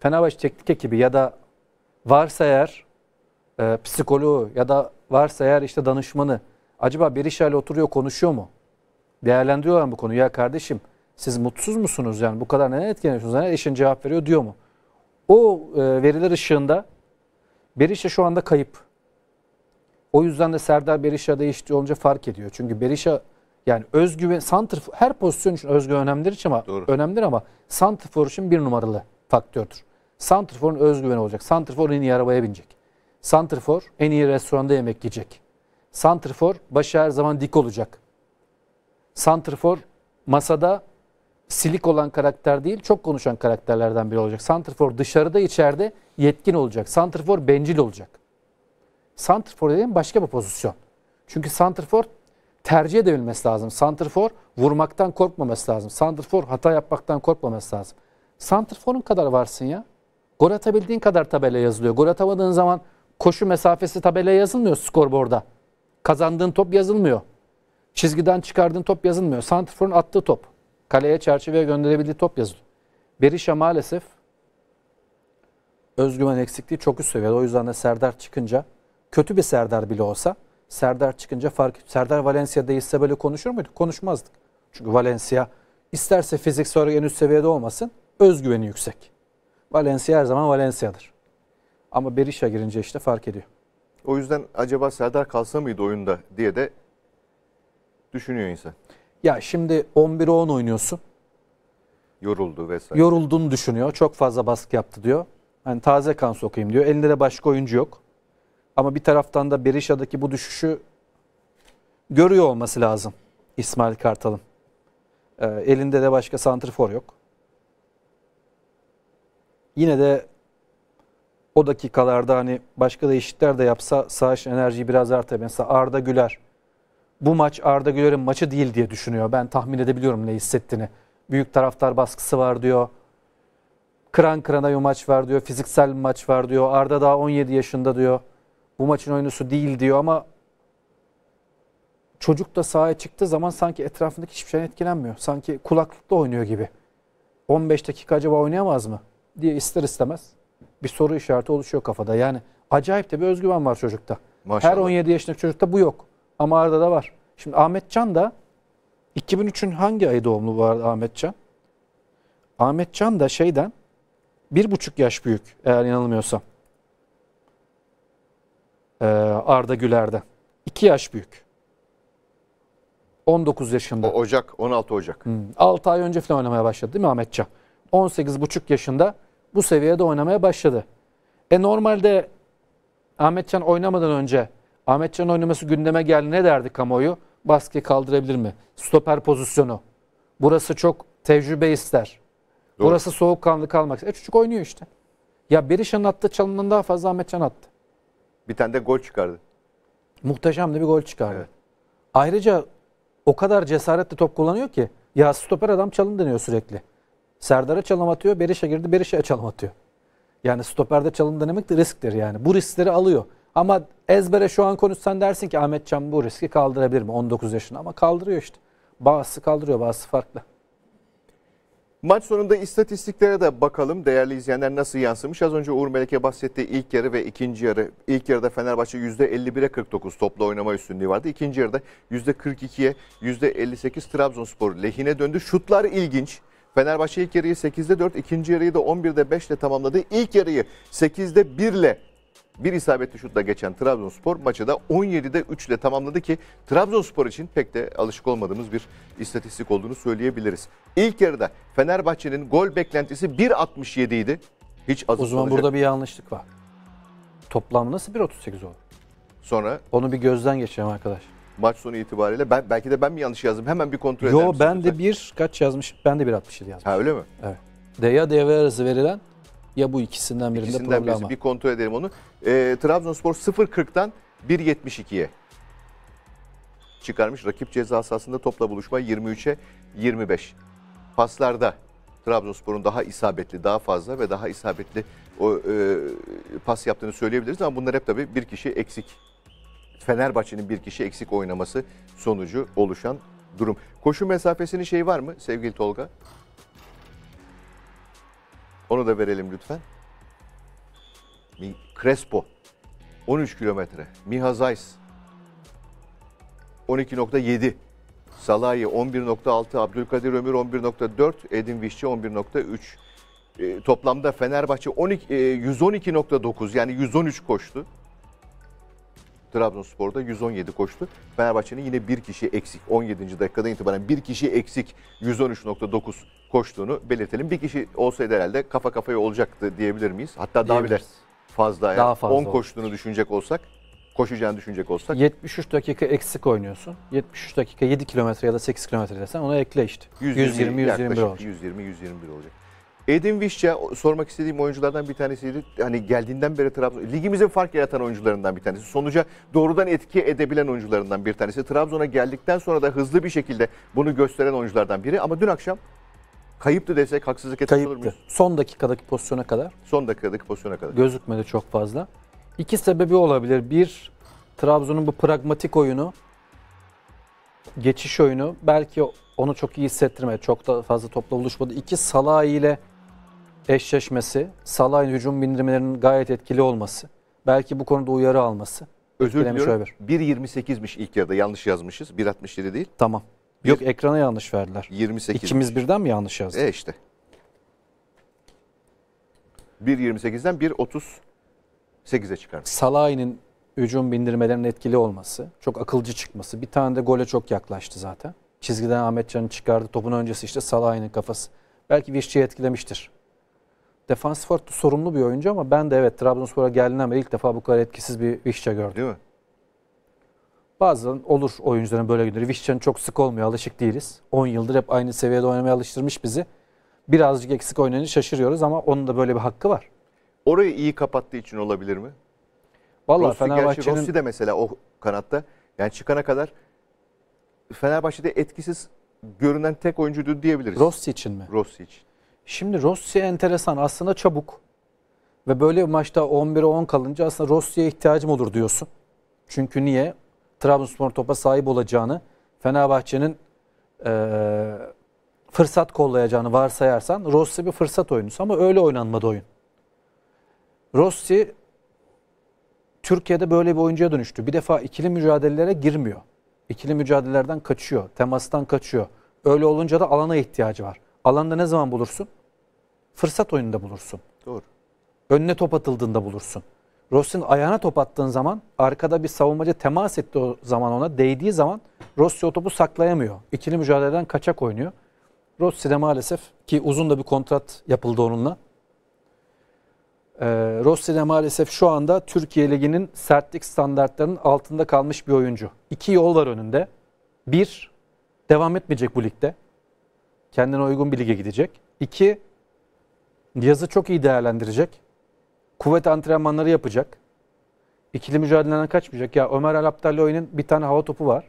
Fenerbahçe teknik ekibi ya da varsa eğer e, psikoloğu ya da varsa eğer işte danışmanı acaba bir işlerle oturuyor konuşuyor mu? değerlendiriyorlar mı bu konuyu? Ya kardeşim siz mutsuz musunuz? Yani bu kadar neden etkileniyorsunuz? Yani eşin cevap veriyor diyor mu? O e, veriler ışığında Berisha şu anda kayıp. O yüzden de Serdar Berisha değişti olunca fark ediyor. Çünkü Berisha yani özgüven, santr her pozisyon için özgüven önemlidir ama Doğru. önemlidir ama santrfor için bir numaralı faktördür. Santrfor'un özgüveni olacak. Santrfor en iyi arabaya binecek. Santrfor en iyi restoranda yemek yiyecek. Santrfor başı her zaman dik olacak. Santrfor masada silik olan karakter değil, çok konuşan karakterlerden biri olacak. Santrfor dışarıda içeride yetkin olacak. Santrfor bencil olacak. Santrfor dediğim başka bir pozisyon. Çünkü Santrfor tercih edebilmesi lazım. Santrfor vurmaktan korkmaması lazım. Santrfor hata yapmaktan korkmaması lazım. Santrfor'un kadar varsın ya. Gol atabildiğin kadar tabela yazılıyor. Gol atamadığın zaman koşu mesafesi tabela yazılmıyor skorborda. Kazandığın top yazılmıyor. Çizgiden çıkardığın top yazılmıyor. Santrfor'un attığı top. Kaleye çerçeveye gönderebildiği top yazılıyor. Berisha maalesef özgüven eksikliği çok üst seviyede. O yüzden de Serdar çıkınca kötü bir Serdar bile olsa Serdar çıkınca fark Serdar Valencia değilse böyle konuşur muyduk? Konuşmazdık. Çünkü Valencia isterse fiziksel olarak en üst seviyede olmasın özgüveni yüksek. Valencia her zaman Valencia'dır. Ama Berisha girince işte fark ediyor. O yüzden acaba Serdar kalsa mıydı oyunda diye de düşünüyor insan. Ya şimdi 11'e 10 oynuyorsun. Yoruldu vesaire. Yorulduğunu düşünüyor. Çok fazla baskı yaptı diyor. Hani taze kan sokayım diyor. Elinde de başka oyuncu yok. Ama bir taraftan da Berisha'daki bu düşüşü görüyor olması lazım İsmail Kartal'ın. Ee, elinde de başka santrifor yok. Yine de o dakikalarda hani başka değişiklikler de yapsa sağ enerjiyi biraz artar. Mesela Arda Güler bu maç Arda Güler'in maçı değil diye düşünüyor. Ben tahmin edebiliyorum ne hissettiğini. Büyük taraftar baskısı var diyor. Kıran kırana bir maç var diyor. Fiziksel bir maç var diyor. Arda daha 17 yaşında diyor. Bu maçın oyuncusu değil diyor ama çocuk da sahaya çıktığı zaman sanki etrafındaki hiçbir şey etkilenmiyor. Sanki kulaklıkta oynuyor gibi. 15 dakika acaba oynayamaz mı diye ister istemez bir soru işareti oluşuyor kafada. Yani acayip de bir özgüven var çocukta. Maşallah. Her 17 yaşındaki çocukta bu yok. Ama Arda da var. Şimdi Ahmet Can da 2003'ün hangi ayı doğumlu bu arada Ahmet Can? Ahmet Can da şeyden bir buçuk yaş büyük eğer yanılmıyorsam. Ee, Arda Güler'den. iki yaş büyük. 19 yaşında. O Ocak, 16 Ocak. Hmm. 6 ay önce falan oynamaya başladı değil mi Ahmet Can? buçuk yaşında bu seviyede oynamaya başladı. E normalde Ahmet Can oynamadan önce Ahmetcan oynaması gündeme geldi. Ne derdi kamuoyu? Baskı kaldırabilir mi? Stoper pozisyonu. Burası çok tecrübe ister. Doğru. Burası soğukkanlı kalmak ister. E çocuk oynuyor işte. Ya Berişan attı çalımdan daha fazla Ahmetcan attı. Bir tane de gol çıkardı. Muhteşem de bir gol çıkardı. Evet. Ayrıca o kadar cesaretle top kullanıyor ki ya stoper adam çalım deniyor sürekli. Serdar'a çalım atıyor, Beriş'e girdi, Beriş'e çalım atıyor. Yani stoperde çalım denemek de risktir yani. Bu riskleri alıyor. Ama ezbere şu an konuşsan dersin ki Ahmet Can bu riski kaldırabilir mi? 19 yaşında ama kaldırıyor işte. Bazısı kaldırıyor bazısı farklı. Maç sonunda istatistiklere de bakalım değerli izleyenler nasıl yansımış. Az önce Uğur Meleke bahsetti ilk yarı ve ikinci yarı. İlk yarıda Fenerbahçe %51'e 49 topla oynama üstünlüğü vardı. İkinci yarıda %42'ye %58 Trabzonspor lehine döndü. Şutlar ilginç. Fenerbahçe ilk yarıyı 8'de 4, ikinci yarıyı da 11'de 5 ile tamamladı. İlk yarıyı 8'de 1 ile bir isabetli şutla geçen Trabzonspor maçı da 17'de 3 ile tamamladı ki Trabzonspor için pek de alışık olmadığımız bir istatistik olduğunu söyleyebiliriz. İlk yarıda Fenerbahçe'nin gol beklentisi 1.67 idi. Hiç az O zaman olacak. burada bir yanlışlık var. Toplam nasıl 1.38 oldu? Sonra Onu bir gözden geçirelim arkadaş. maç sonu itibariyle ben belki de ben mi yanlış yazdım? Hemen bir kontrol edelim. Yo ben de bir kaç yazmış? Ben de 1.67 yazmış. Ha öyle mi? Evet. Deya devre arası verilen ya bu ikisinden birinde ikisinden problem birisi. var. Bir kontrol edelim onu. E, Trabzonspor 0.40'dan 1.72'ye çıkarmış. Rakip ceza sahasında topla buluşma 23'e 25. Paslarda Trabzonspor'un daha isabetli, daha fazla ve daha isabetli o e, pas yaptığını söyleyebiliriz ama bunlar hep tabii bir kişi eksik. Fenerbahçe'nin bir kişi eksik oynaması sonucu oluşan durum. Koşu mesafesinin şey var mı sevgili Tolga? Onu da verelim lütfen. Crespo 13 kilometre. Miha Zays 12.7. Salahi 11.6. Abdülkadir Ömür 11.4. Edin Vişçi 11.3. E, toplamda Fenerbahçe 12, 112.9 e, yani 113 koştu. Trabzonspor'da 117 koştu. Fenerbahçe'nin yine bir kişi eksik. 17. dakikada itibaren bir kişi eksik 113.9 koştuğunu belirtelim. Bir kişi olsaydı herhalde kafa kafaya olacaktı diyebilir miyiz? Hatta daha bile fazla. Daha fazla 10 koştuğunu olur. düşünecek olsak koşacağını düşünecek olsak. 73 dakika eksik oynuyorsun. 73 dakika 7 kilometre ya da 8 kilometre desen ona ekle işte. 120 121 olacak. 120 121 olacak. Edin Vişça sormak istediğim oyunculardan bir tanesiydi. Hani geldiğinden beri Trabzon ligimize fark yaratan oyuncularından bir tanesi. Sonuca doğrudan etki edebilen oyuncularından bir tanesi. Trabzon'a geldikten sonra da hızlı bir şekilde bunu gösteren oyunculardan biri ama dün akşam kayıptı desek haksızlık etmiş olur muyuz? Son dakikadaki pozisyona kadar. Son dakikadaki pozisyona kadar. Gözükmedi çok fazla. İki sebebi olabilir. Bir, Trabzon'un bu pragmatik oyunu, geçiş oyunu belki onu çok iyi hissettirmedi. Çok da fazla topla buluşmadı. İki, Salah ile eşleşmesi, Salah'ın hücum bindirmelerinin gayet etkili olması, belki bu konuda uyarı alması. Özür diliyorum. 1.28'miş ilk yarıda yanlış yazmışız. 1.67 değil. Tamam. Bir, Yok ekrana yanlış verdiler. 28. İkimiz birden mi yanlış yazdık? E işte. 1.28'den 1.38'e çıkarmış. Salah'ın hücum bindirmelerinin etkili olması, çok akılcı çıkması. Bir tane de gole çok yaklaştı zaten. Çizgiden Ahmet Can'ı çıkardı. Topun öncesi işte Salah'ın kafası. Belki Vişçi'yi etkilemiştir defansif olarak sorumlu bir oyuncu ama ben de evet Trabzonspor'a geldiğinden beri ilk defa bu kadar etkisiz bir Vişça gördüm. Değil mi? Bazen olur oyuncuların böyle günleri. Vişça'nın çok sık olmuyor, alışık değiliz. 10 yıldır hep aynı seviyede oynamaya alıştırmış bizi. Birazcık eksik oynayınca şaşırıyoruz ama onun da böyle bir hakkı var. Orayı iyi kapattığı için olabilir mi? Vallahi Fenerbahçe'nin... Rossi de mesela o kanatta yani çıkana kadar Fenerbahçe'de etkisiz görünen tek oyuncuydu diyebiliriz. Rossi için mi? Rossi için. Şimdi Rossi enteresan aslında çabuk. Ve böyle bir maçta 11'e 10 kalınca aslında Rossi'ye ihtiyacım olur diyorsun. Çünkü niye? Trabzonspor topa sahip olacağını, Fenerbahçe'nin e, fırsat kollayacağını varsayarsan Rossi bir fırsat oyuncusu ama öyle oynanmadı oyun. Rossi Türkiye'de böyle bir oyuncuya dönüştü. Bir defa ikili mücadelelere girmiyor. İkili mücadelelerden kaçıyor, temastan kaçıyor. Öyle olunca da alana ihtiyacı var. Alanda ne zaman bulursun? fırsat oyununda bulursun. Doğru. Önüne top atıldığında bulursun. Rossi'nin ayağına top attığın zaman arkada bir savunmacı temas etti o zaman ona. Değdiği zaman Rossi o topu saklayamıyor. İkili mücadeleden kaçak oynuyor. Rossi de maalesef ki uzun da bir kontrat yapıldı onunla. Ee, Rossi de maalesef şu anda Türkiye Ligi'nin sertlik standartlarının altında kalmış bir oyuncu. İki yol var önünde. Bir, devam etmeyecek bu ligde. Kendine uygun bir lige gidecek. İki, Yazı çok iyi değerlendirecek. Kuvvet antrenmanları yapacak. İkili mücadelelerden kaçmayacak. Ya Ömer Al Abdalloy'un bir tane hava topu var.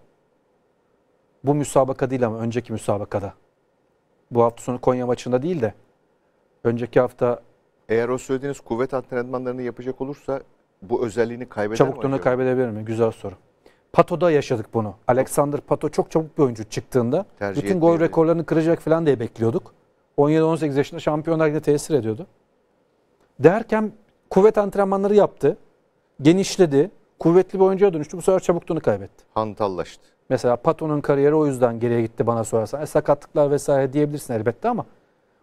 Bu müsabaka değil ama önceki müsabakada. Bu hafta sonu Konya maçında değil de. Önceki hafta... Eğer o söylediğiniz kuvvet antrenmanlarını yapacak olursa bu özelliğini kaybeder Çabuk mi? kaybedebilir mi? Güzel soru. Pato'da yaşadık bunu. Alexander Pato çok çabuk bir oyuncu çıktığında. Tercih bütün gol rekorlarını kıracak falan diye bekliyorduk. 17-18 yaşında Şampiyonlar Ligi'ne tesir ediyordu. Derken kuvvet antrenmanları yaptı. Genişledi. Kuvvetli bir oyuncuya dönüştü. Bu sefer çabukluğunu kaybetti. Hantallaştı. Mesela Pato'nun kariyeri o yüzden geriye gitti bana sorarsan. E, sakatlıklar vesaire diyebilirsin elbette ama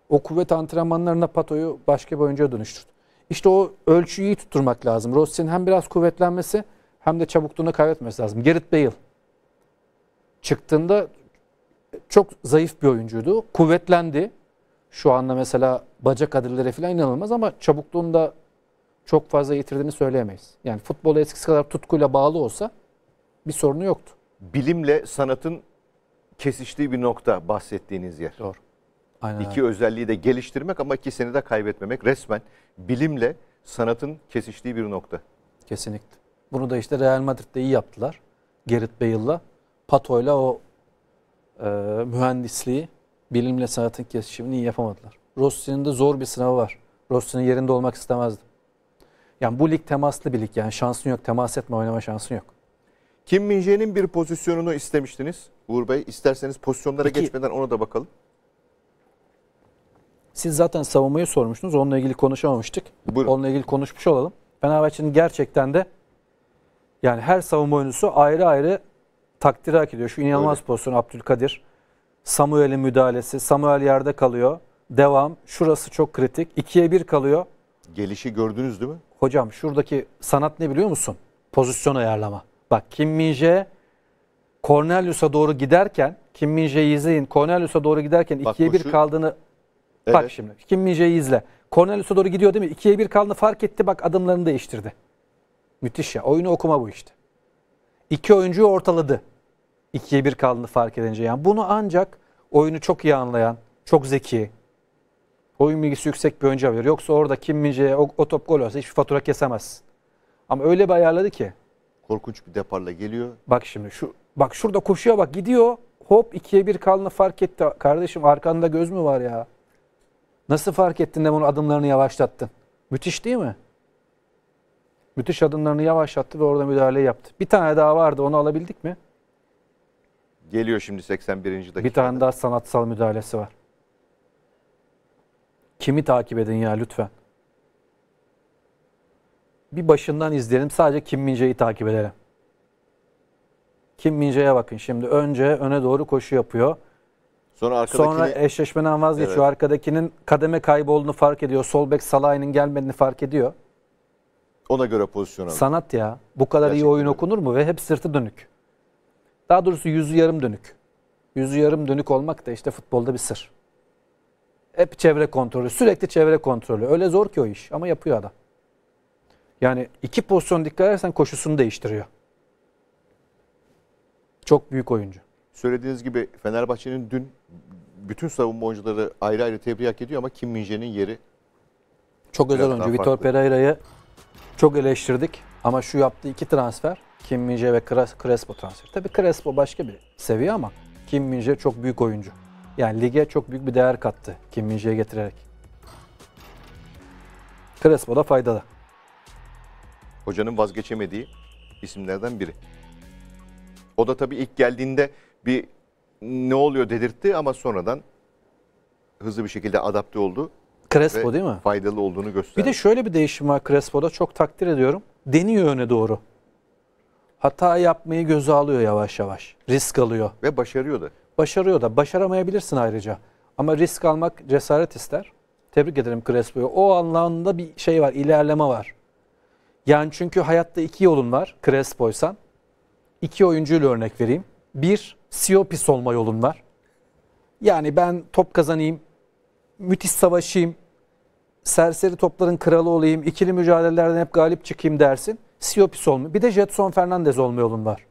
o kuvvet antrenmanlarında Pato'yu başka bir oyuncuya dönüştürdü. İşte o ölçüyü iyi tutturmak lazım. Rossi'nin hem biraz kuvvetlenmesi hem de çabukluğunu kaybetmesi lazım. Gerrit Bale çıktığında çok zayıf bir oyuncuydu. Kuvvetlendi şu anda mesela bacak adilleri falan inanılmaz ama çabukluğunda çok fazla yitirdiğini söyleyemeyiz. Yani futbola eskisi kadar tutkuyla bağlı olsa bir sorunu yoktu. Bilimle sanatın kesiştiği bir nokta bahsettiğiniz yer. Doğru. Aynen. İki özelliği de geliştirmek ama ikisini de kaybetmemek resmen bilimle sanatın kesiştiği bir nokta. Kesinlikle. Bunu da işte Real Madrid'de iyi yaptılar. Gerrit Bale'la, Pato'yla o e, mühendisliği bilimle sanatın kesişimini yapamadılar. Rossi'nin de zor bir sınavı var. Rossi'nin yerinde olmak istemezdim. Yani bu lig temaslı bir lig yani şansın yok temas etme oynama şansın yok. Kim Minje'nin bir pozisyonunu istemiştiniz Uğur Bey. İsterseniz pozisyonlara Peki, geçmeden ona da bakalım. Siz zaten savunmayı sormuştunuz. Onunla ilgili konuşamamıştık. Buyurun. Onunla ilgili konuşmuş olalım. Fenerbahçe'nin gerçekten de yani her savunma oyuncusu ayrı ayrı takdir hak ediyor. Şu inanılmaz Öyle. pozisyon Abdülkadir. Samuel'in müdahalesi. Samuel yerde kalıyor. Devam. Şurası çok kritik. İkiye bir kalıyor. Gelişi gördünüz değil mi? Hocam şuradaki sanat ne biliyor musun? Pozisyon ayarlama. Bak Kim Minje Cornelius'a doğru giderken Kim Minje'yi izleyin. Cornelius'a doğru giderken Bak, ikiye bir şu... kaldığını evet. bak şimdi. Kim Minje'yi izle. Cornelius'a doğru gidiyor değil mi? İkiye bir kaldığını fark etti. Bak adımlarını değiştirdi. Müthiş ya. Oyunu okuma bu işte. İki oyuncuyu ortaladı ikiye bir kaldığını fark edince. Yani bunu ancak oyunu çok iyi anlayan, çok zeki, oyun bilgisi yüksek bir oyuncu alıyor. Yoksa orada Kim Mince'ye o, o top gol olsa hiçbir fatura kesemez. Ama öyle bir ayarladı ki. Korkunç bir deparla geliyor. Bak şimdi şu bak şurada koşuyor bak gidiyor. Hop ikiye bir kalını fark etti. Kardeşim arkanda göz mü var ya? Nasıl fark ettin de bunu adımlarını yavaşlattın? Müthiş değil mi? Müthiş adımlarını yavaşlattı ve orada müdahale yaptı. Bir tane daha vardı onu alabildik mi? Geliyor şimdi 81. dakika. Bir tane daha sanatsal müdahalesi var. Kimi takip edin ya lütfen. Bir başından izleyelim. Sadece Kim Mince'yi takip edelim. Kim Mince'ye bakın. Şimdi önce öne doğru koşu yapıyor. Sonra arkadakini... Sonra eşleşmeden vazgeçiyor. Evet. Arkadakinin kademe olduğunu fark ediyor. Sol bek gelmediğini fark ediyor. Ona göre pozisyon alıyor. Sanat ya. Bu kadar Gerçekten iyi oyun öyle. okunur mu? Ve hep sırtı dönük. Daha doğrusu yüzü yarım dönük. Yüzü yarım dönük olmak da işte futbolda bir sır. Hep çevre kontrolü, sürekli çevre kontrolü. Öyle zor ki o iş ama yapıyor adam. Yani iki pozisyon dikkat edersen koşusunu değiştiriyor. Çok büyük oyuncu. Söylediğiniz gibi Fenerbahçe'nin dün bütün savunma oyuncuları ayrı ayrı tebrik hak ediyor ama Kim Minje'nin yeri çok özel oyuncu. Vitor Pereira'yı çok eleştirdik ama şu yaptığı iki transfer kim Minje ve Crespo transferi. Tabii Crespo başka bir seviye ama Kim Minje çok büyük oyuncu. Yani lige çok büyük bir değer kattı Kim Minje'yi getirerek. Crespo da faydalı. Hocanın vazgeçemediği isimlerden biri. O da tabii ilk geldiğinde bir ne oluyor dedirtti ama sonradan hızlı bir şekilde adapte oldu. Crespo değil mi? Faydalı olduğunu gösterdi. Bir de şöyle bir değişim var Crespo'da çok takdir ediyorum. Deniyor öne doğru hata yapmayı göze alıyor yavaş yavaş. Risk alıyor. Ve başarıyor da. Başarıyor da. Başaramayabilirsin ayrıca. Ama risk almak cesaret ister. Tebrik ederim Crespo'yu. O anlamda bir şey var, ilerleme var. Yani çünkü hayatta iki yolun var Crespo'ysan. İki oyuncuyla örnek vereyim. Bir, Siopis olma yolun var. Yani ben top kazanayım, müthiş savaşayım, serseri topların kralı olayım, ikili mücadelelerden hep galip çıkayım dersin. Siopis olmuyor. Bir de Jetson Fernandez olma yolun var.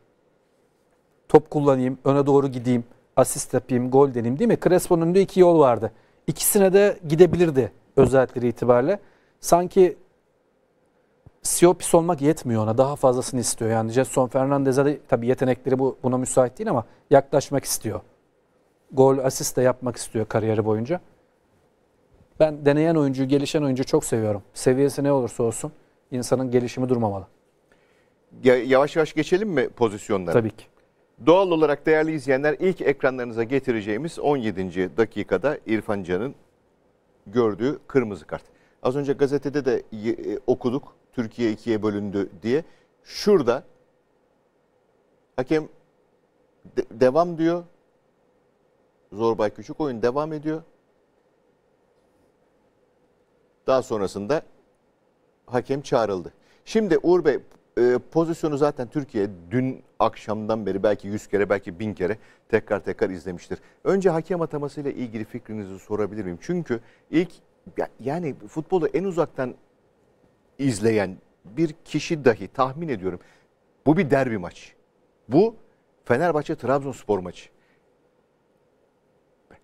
Top kullanayım, öne doğru gideyim, asist yapayım, gol deneyim değil mi? Crespo'nun önünde iki yol vardı. İkisine de gidebilirdi özellikleri itibariyle. Sanki Siopis olmak yetmiyor ona. Daha fazlasını istiyor. Yani Jetson Fernandez'e de tabii yetenekleri bu, buna müsait değil ama yaklaşmak istiyor. Gol, asist de yapmak istiyor kariyeri boyunca. Ben deneyen oyuncuyu, gelişen oyuncuyu çok seviyorum. Seviyesi ne olursa olsun insanın gelişimi durmamalı yavaş yavaş geçelim mi pozisyonlara? Tabii ki. Doğal olarak değerli izleyenler ilk ekranlarınıza getireceğimiz 17. dakikada İrfan Can'ın gördüğü kırmızı kart. Az önce gazetede de e, okuduk Türkiye ikiye bölündü diye. Şurada hakem de devam diyor. Zorbay Küçük oyun devam ediyor. Daha sonrasında hakem çağrıldı. Şimdi Uğur Bey e, pozisyonu zaten Türkiye dün akşamdan beri belki yüz kere belki bin kere tekrar tekrar izlemiştir. Önce hakem ile ilgili fikrinizi sorabilir miyim? Çünkü ilk yani futbolu en uzaktan izleyen bir kişi dahi tahmin ediyorum. Bu bir derbi maç. Bu Fenerbahçe Trabzonspor maçı.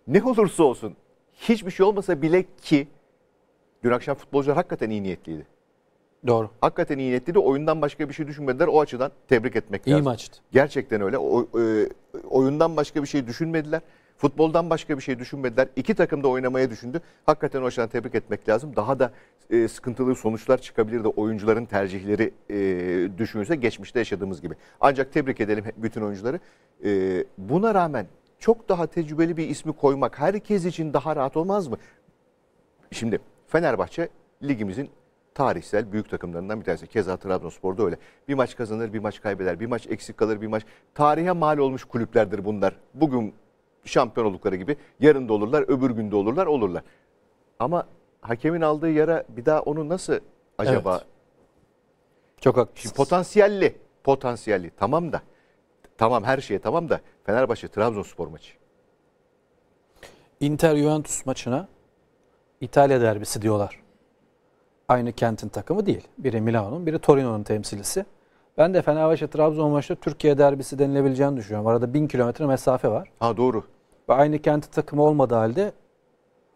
Ne olursa olsun hiçbir şey olmasa bile ki dün akşam futbolcular hakikaten iyi niyetliydi. Doğru. Hakikaten iyi netti de oyundan başka bir şey düşünmediler. O açıdan tebrik etmek iyi lazım. İyi maçtı. Gerçekten öyle. O, e, oyundan başka bir şey düşünmediler. Futboldan başka bir şey düşünmediler. İki takım da oynamaya düşündü. Hakikaten o açıdan tebrik etmek lazım. Daha da e, sıkıntılı sonuçlar çıkabilir de oyuncuların tercihleri e, düşünülse geçmişte yaşadığımız gibi. Ancak tebrik edelim bütün oyuncuları. E, buna rağmen çok daha tecrübeli bir ismi koymak herkes için daha rahat olmaz mı? Şimdi Fenerbahçe ligimizin tarihsel büyük takımlarından bir tanesi. Keza Trabzonspor'da öyle. Bir maç kazanır, bir maç kaybeder, bir maç eksik kalır, bir maç. Tarihe mal olmuş kulüplerdir bunlar. Bugün şampiyon oldukları gibi yarın da olurlar, öbür gün de olurlar, olurlar. Ama hakemin aldığı yara bir daha onu nasıl acaba? Evet. Çok haklısınız. Şimdi potansiyelli, potansiyelli tamam da. Tamam her şeye tamam da Fenerbahçe Trabzonspor maçı. Inter Juventus maçına İtalya derbisi diyorlar aynı kentin takımı değil. Biri Milano'nun, biri Torino'nun temsilcisi. Ben de Fenerbahçe Trabzon maçta Türkiye derbisi denilebileceğini düşünüyorum. Arada 1000 kilometre mesafe var. Ha doğru. Ve aynı kenti takımı olmadığı halde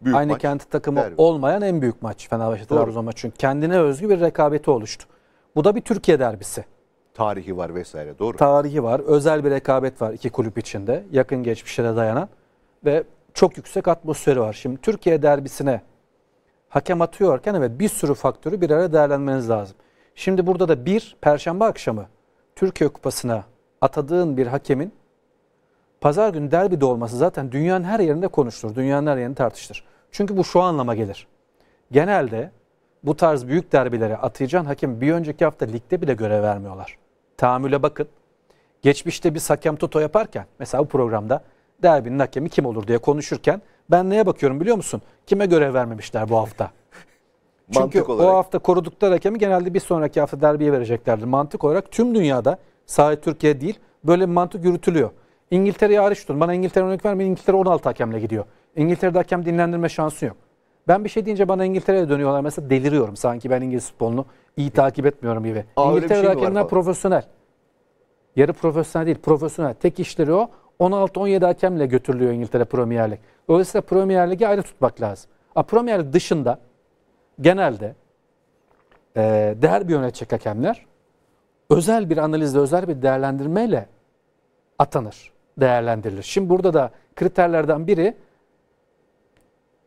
büyük aynı maç, kenti takımı derbi. olmayan en büyük maç Fenerbahçe Trabzon maçı. Çünkü kendine özgü bir rekabeti oluştu. Bu da bir Türkiye derbisi. Tarihi var vesaire doğru. Tarihi var. Özel bir rekabet var iki kulüp içinde. Yakın geçmişlere dayanan ve çok yüksek atmosferi var. Şimdi Türkiye derbisine hakem atıyorken evet bir sürü faktörü bir araya değerlendirmeniz lazım. Şimdi burada da bir perşembe akşamı Türkiye Kupası'na atadığın bir hakemin pazar günü derbide olması zaten dünyanın her yerinde konuşulur. Dünyanın her yerinde tartışılır. Çünkü bu şu anlama gelir. Genelde bu tarz büyük derbilere atayacağın hakem bir önceki hafta ligde bile görev vermiyorlar. Tahammüle bakın. Geçmişte bir hakem toto yaparken mesela bu programda derbinin hakemi kim olur diye konuşurken ben neye bakıyorum biliyor musun? Kime görev vermemişler bu hafta? Çünkü olarak. o hafta korudukları hakemi genelde bir sonraki hafta derbiye vereceklerdi. Mantık olarak tüm dünyada sadece Türkiye değil böyle bir mantık yürütülüyor. İngiltere hariç tutun. Bana İngiltere örnek vermeyin. İngiltere 16 hakemle gidiyor. İngiltere'de hakem dinlendirme şansı yok. Ben bir şey deyince bana İngiltere'ye dönüyorlar. Mesela deliriyorum sanki ben İngiliz futbolunu iyi takip etmiyorum gibi. Aa, şey İngiltere'de şey hakemler profesyonel. Yarı profesyonel değil profesyonel. Tek işleri o. 16-17 hakemle götürülüyor İngiltere Premier Lig. Dolayısıyla Premier Lig'i ayrı tutmak lazım. A, Premier Lig dışında genelde e, bir yönetecek hakemler özel bir analizle, özel bir değerlendirmeyle atanır, değerlendirilir. Şimdi burada da kriterlerden biri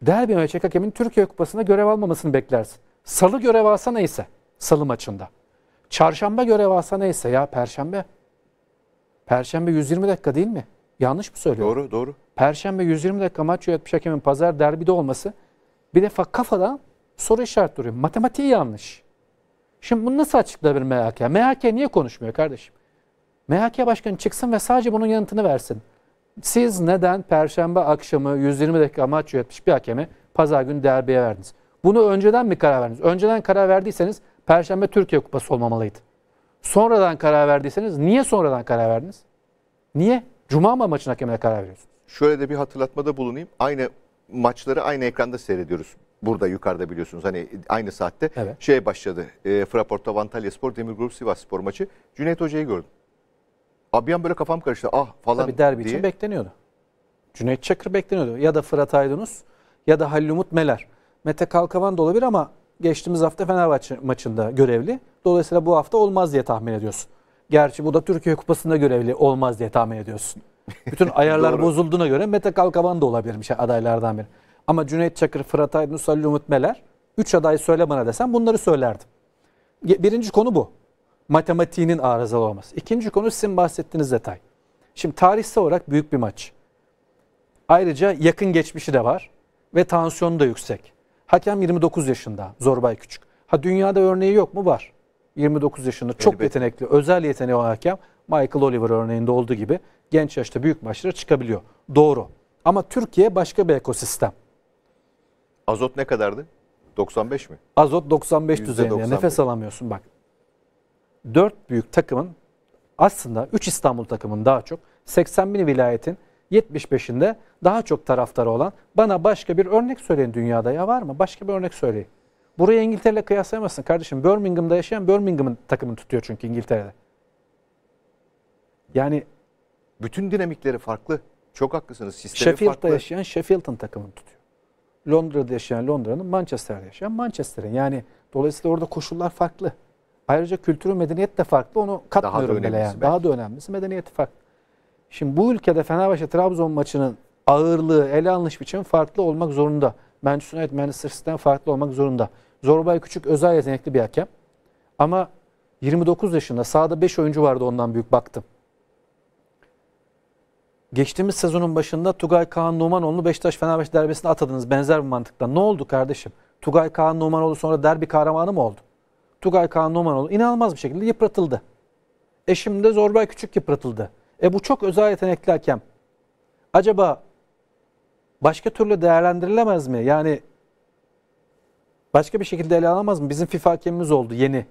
değer bir yönetecek hakemin Türkiye Kupası'nda görev almamasını beklersin. Salı görev alsa neyse, salı maçında. Çarşamba görev alsa neyse ya perşembe. Perşembe 120 dakika değil mi? Yanlış mı söylüyorum? Doğru, doğru. Perşembe 120 dakika maç yönetmiş hakemin pazar derbide olması bir defa kafadan soru işaret duruyor. Matematiği yanlış. Şimdi bunu nasıl açıklayabilir MHK? MHK niye konuşmuyor kardeşim? MHK başkanı çıksın ve sadece bunun yanıtını versin. Siz neden perşembe akşamı 120 dakika maç yönetmiş bir hakemi pazar günü derbiye verdiniz? Bunu önceden mi karar verdiniz? Önceden karar verdiyseniz perşembe Türkiye Kupası olmamalıydı. Sonradan karar verdiyseniz niye sonradan karar verdiniz? Niye? Cuma mı maçın hakemine karar veriyorsunuz? Şöyle de bir hatırlatmada bulunayım. Aynı maçları aynı ekranda seyrediyoruz. Burada yukarıda biliyorsunuz hani aynı saatte evet. şey başladı. E, ee, Fraporto Antalya Spor, Demir Grup Sivas Spor maçı. Cüneyt Hoca'yı gördüm. Abiyan böyle kafam karıştı ah falan Tabii derbi diye. için bekleniyordu. Cüneyt Çakır bekleniyordu. Ya da Fırat Aydınus ya da Halil Umut Meler. Mete Kalkavan da olabilir ama geçtiğimiz hafta Fenerbahçe maçında görevli. Dolayısıyla bu hafta olmaz diye tahmin ediyorsun. Gerçi bu da Türkiye Kupası'nda görevli olmaz diye tahmin ediyorsun. Bütün ayarlar bozulduğuna göre Mete Kalkavan da olabilirmiş adaylardan biri. Ama Cüneyt Çakır, Fırat Aydın, Salih Umut Meler 3 aday söyle bana desem bunları söylerdim. Birinci konu bu. Matematiğinin arızalı olması. İkinci konu sizin bahsettiğiniz detay. Şimdi tarihsel olarak büyük bir maç. Ayrıca yakın geçmişi de var ve tansiyonu da yüksek. Hakem 29 yaşında, Zorbay Küçük. Ha dünyada örneği yok mu? Var. 29 yaşında çok Elbette. yetenekli, özel yeteneği hakem Michael Oliver örneğinde olduğu gibi genç yaşta büyük maçlara çıkabiliyor. Doğru. Ama Türkiye başka bir ekosistem. Azot ne kadardı? 95 mi? Azot 95 düzeyinde. Nefes alamıyorsun bak. Dört büyük takımın aslında 3 İstanbul takımın daha çok 80 bin vilayetin 75'inde daha çok taraftarı olan bana başka bir örnek söyleyin dünyada ya var mı? Başka bir örnek söyleyin. Burayı İngiltere'yle kıyaslayamazsın kardeşim. Birmingham'da yaşayan Birmingham'ın takımını tutuyor çünkü İngiltere'de. Yani bütün dinamikleri farklı. Çok haklısınız. Sistemi Sheffield'da farklı. yaşayan Sheffield'ın takımını tutuyor. Londra'da yaşayan Londra'nın, Manchester'da yaşayan Manchester'in. Yani dolayısıyla orada koşullar farklı. Ayrıca kültürü medeniyet de farklı. Onu katmıyorum Daha bile yani. Belki. Daha da önemlisi medeniyeti farklı. Şimdi bu ülkede Fenerbahçe Trabzon maçının ağırlığı, ele alınış biçimi farklı olmak zorunda. Manchester United Manchester City'den farklı olmak zorunda. Zorbay Küçük özel yetenekli bir hakem. Ama 29 yaşında sahada 5 oyuncu vardı ondan büyük baktım. Geçtiğimiz sezonun başında Tugay Kaan Numanoğlu'nu Beşiktaş Fenerbahçe derbisine atadınız benzer bir mantıkla. Ne oldu kardeşim? Tugay Kaan Numanoğlu sonra derbi kahramanı mı oldu? Tugay Kaan Numanoğlu inanılmaz bir şekilde yıpratıldı. E şimdi de Zorbay Küçük yıpratıldı. E bu çok özel yetenekli hakem. Acaba başka türlü değerlendirilemez mi? Yani Başka bir şekilde ele alamaz mı? Bizim FIFA hakemimiz oldu yeni.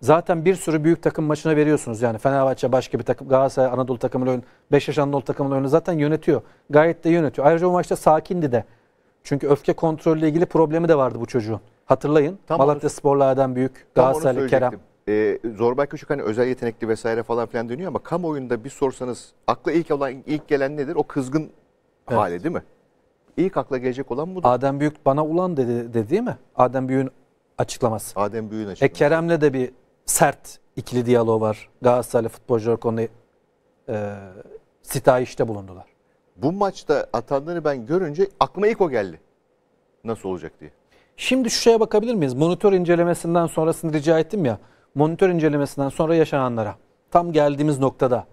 Zaten bir sürü büyük takım maçına veriyorsunuz. Yani Fenerbahçe başka bir takım, Galatasaray Anadolu takımıyla oyun, Beşiktaş Anadolu takımıyla oyunu zaten yönetiyor. Gayet de yönetiyor. Ayrıca o maçta sakindi de. Çünkü öfke kontrolüyle ilgili problemi de vardı bu çocuğun. Hatırlayın. Tam Malatya Sporlardan büyük Galatasaraylı Kerem. Ee, Zorbay Küçük hani özel yetenekli vesaire falan filan dönüyor ama kamuoyunda bir sorsanız akla ilk olan ilk gelen nedir? O kızgın evet. hali değil mi? İlk akla gelecek olan budur. Adem Büyük bana ulan dedi, dedi değil mi? Adem Büyük'ün açıklaması. Adem Büyük'ün e, açıklaması. E Kerem'le de bir sert ikili diyalog var. Galatasaraylı futbolcular konuda e, sitayişte bulundular. Bu maçta atanları ben görünce aklıma ilk o geldi. Nasıl olacak diye. Şimdi şu şeye bakabilir miyiz? Monitör incelemesinden sonrasını rica ettim ya. Monitör incelemesinden sonra yaşananlara. Tam geldiğimiz noktada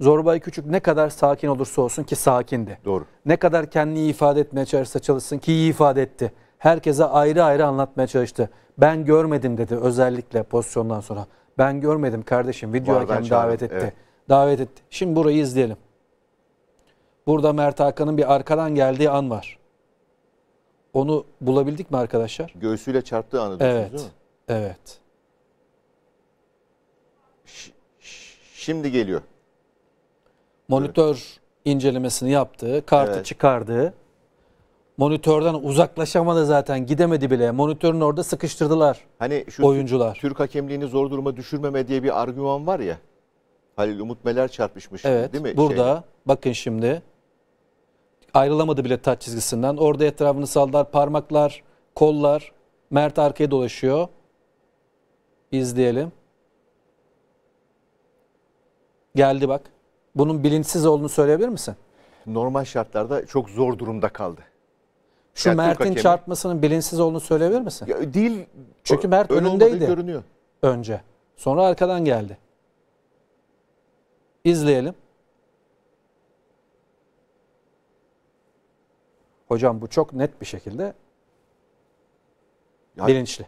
Zorbay Küçük ne kadar sakin olursa olsun ki sakindi. Doğru. Ne kadar kendini ifade etmeye çalışsa çalışsın ki iyi ifade etti. Herkese ayrı ayrı anlatmaya çalıştı. Ben görmedim dedi özellikle pozisyondan sonra. Ben görmedim kardeşim video hakem davet etti. Evet. Davet etti. Şimdi burayı izleyelim. Burada Mert Hakan'ın bir arkadan geldiği an var. Onu bulabildik mi arkadaşlar? Göğsüyle çarptığı anı evet. değil mi? Evet. Şimdi geliyor monitör evet. incelemesini yaptı, kartı evet. çıkardı. Monitörden uzaklaşamadı zaten gidemedi bile. Monitörün orada sıkıştırdılar hani şu oyuncular. Türk hakemliğini zor duruma düşürmeme diye bir argüman var ya. Halil Umut Meler çarpışmış evet, değil mi? Şey? Burada şey. bakın şimdi ayrılamadı bile taç çizgisinden. Orada etrafını saldılar parmaklar, kollar. Mert arkaya dolaşıyor. İzleyelim. Geldi bak. Bunun bilinçsiz olduğunu söyleyebilir misin? Normal şartlarda çok zor durumda kaldı. Şu yani Mert'in hakemi... çarpmasının bilinçsiz olduğunu söyleyebilir misin? Ya, değil. Çünkü Mert ön önündeydi. görünüyor. Önce. Sonra arkadan geldi. İzleyelim. Hocam bu çok net bir şekilde yani, bilinçli.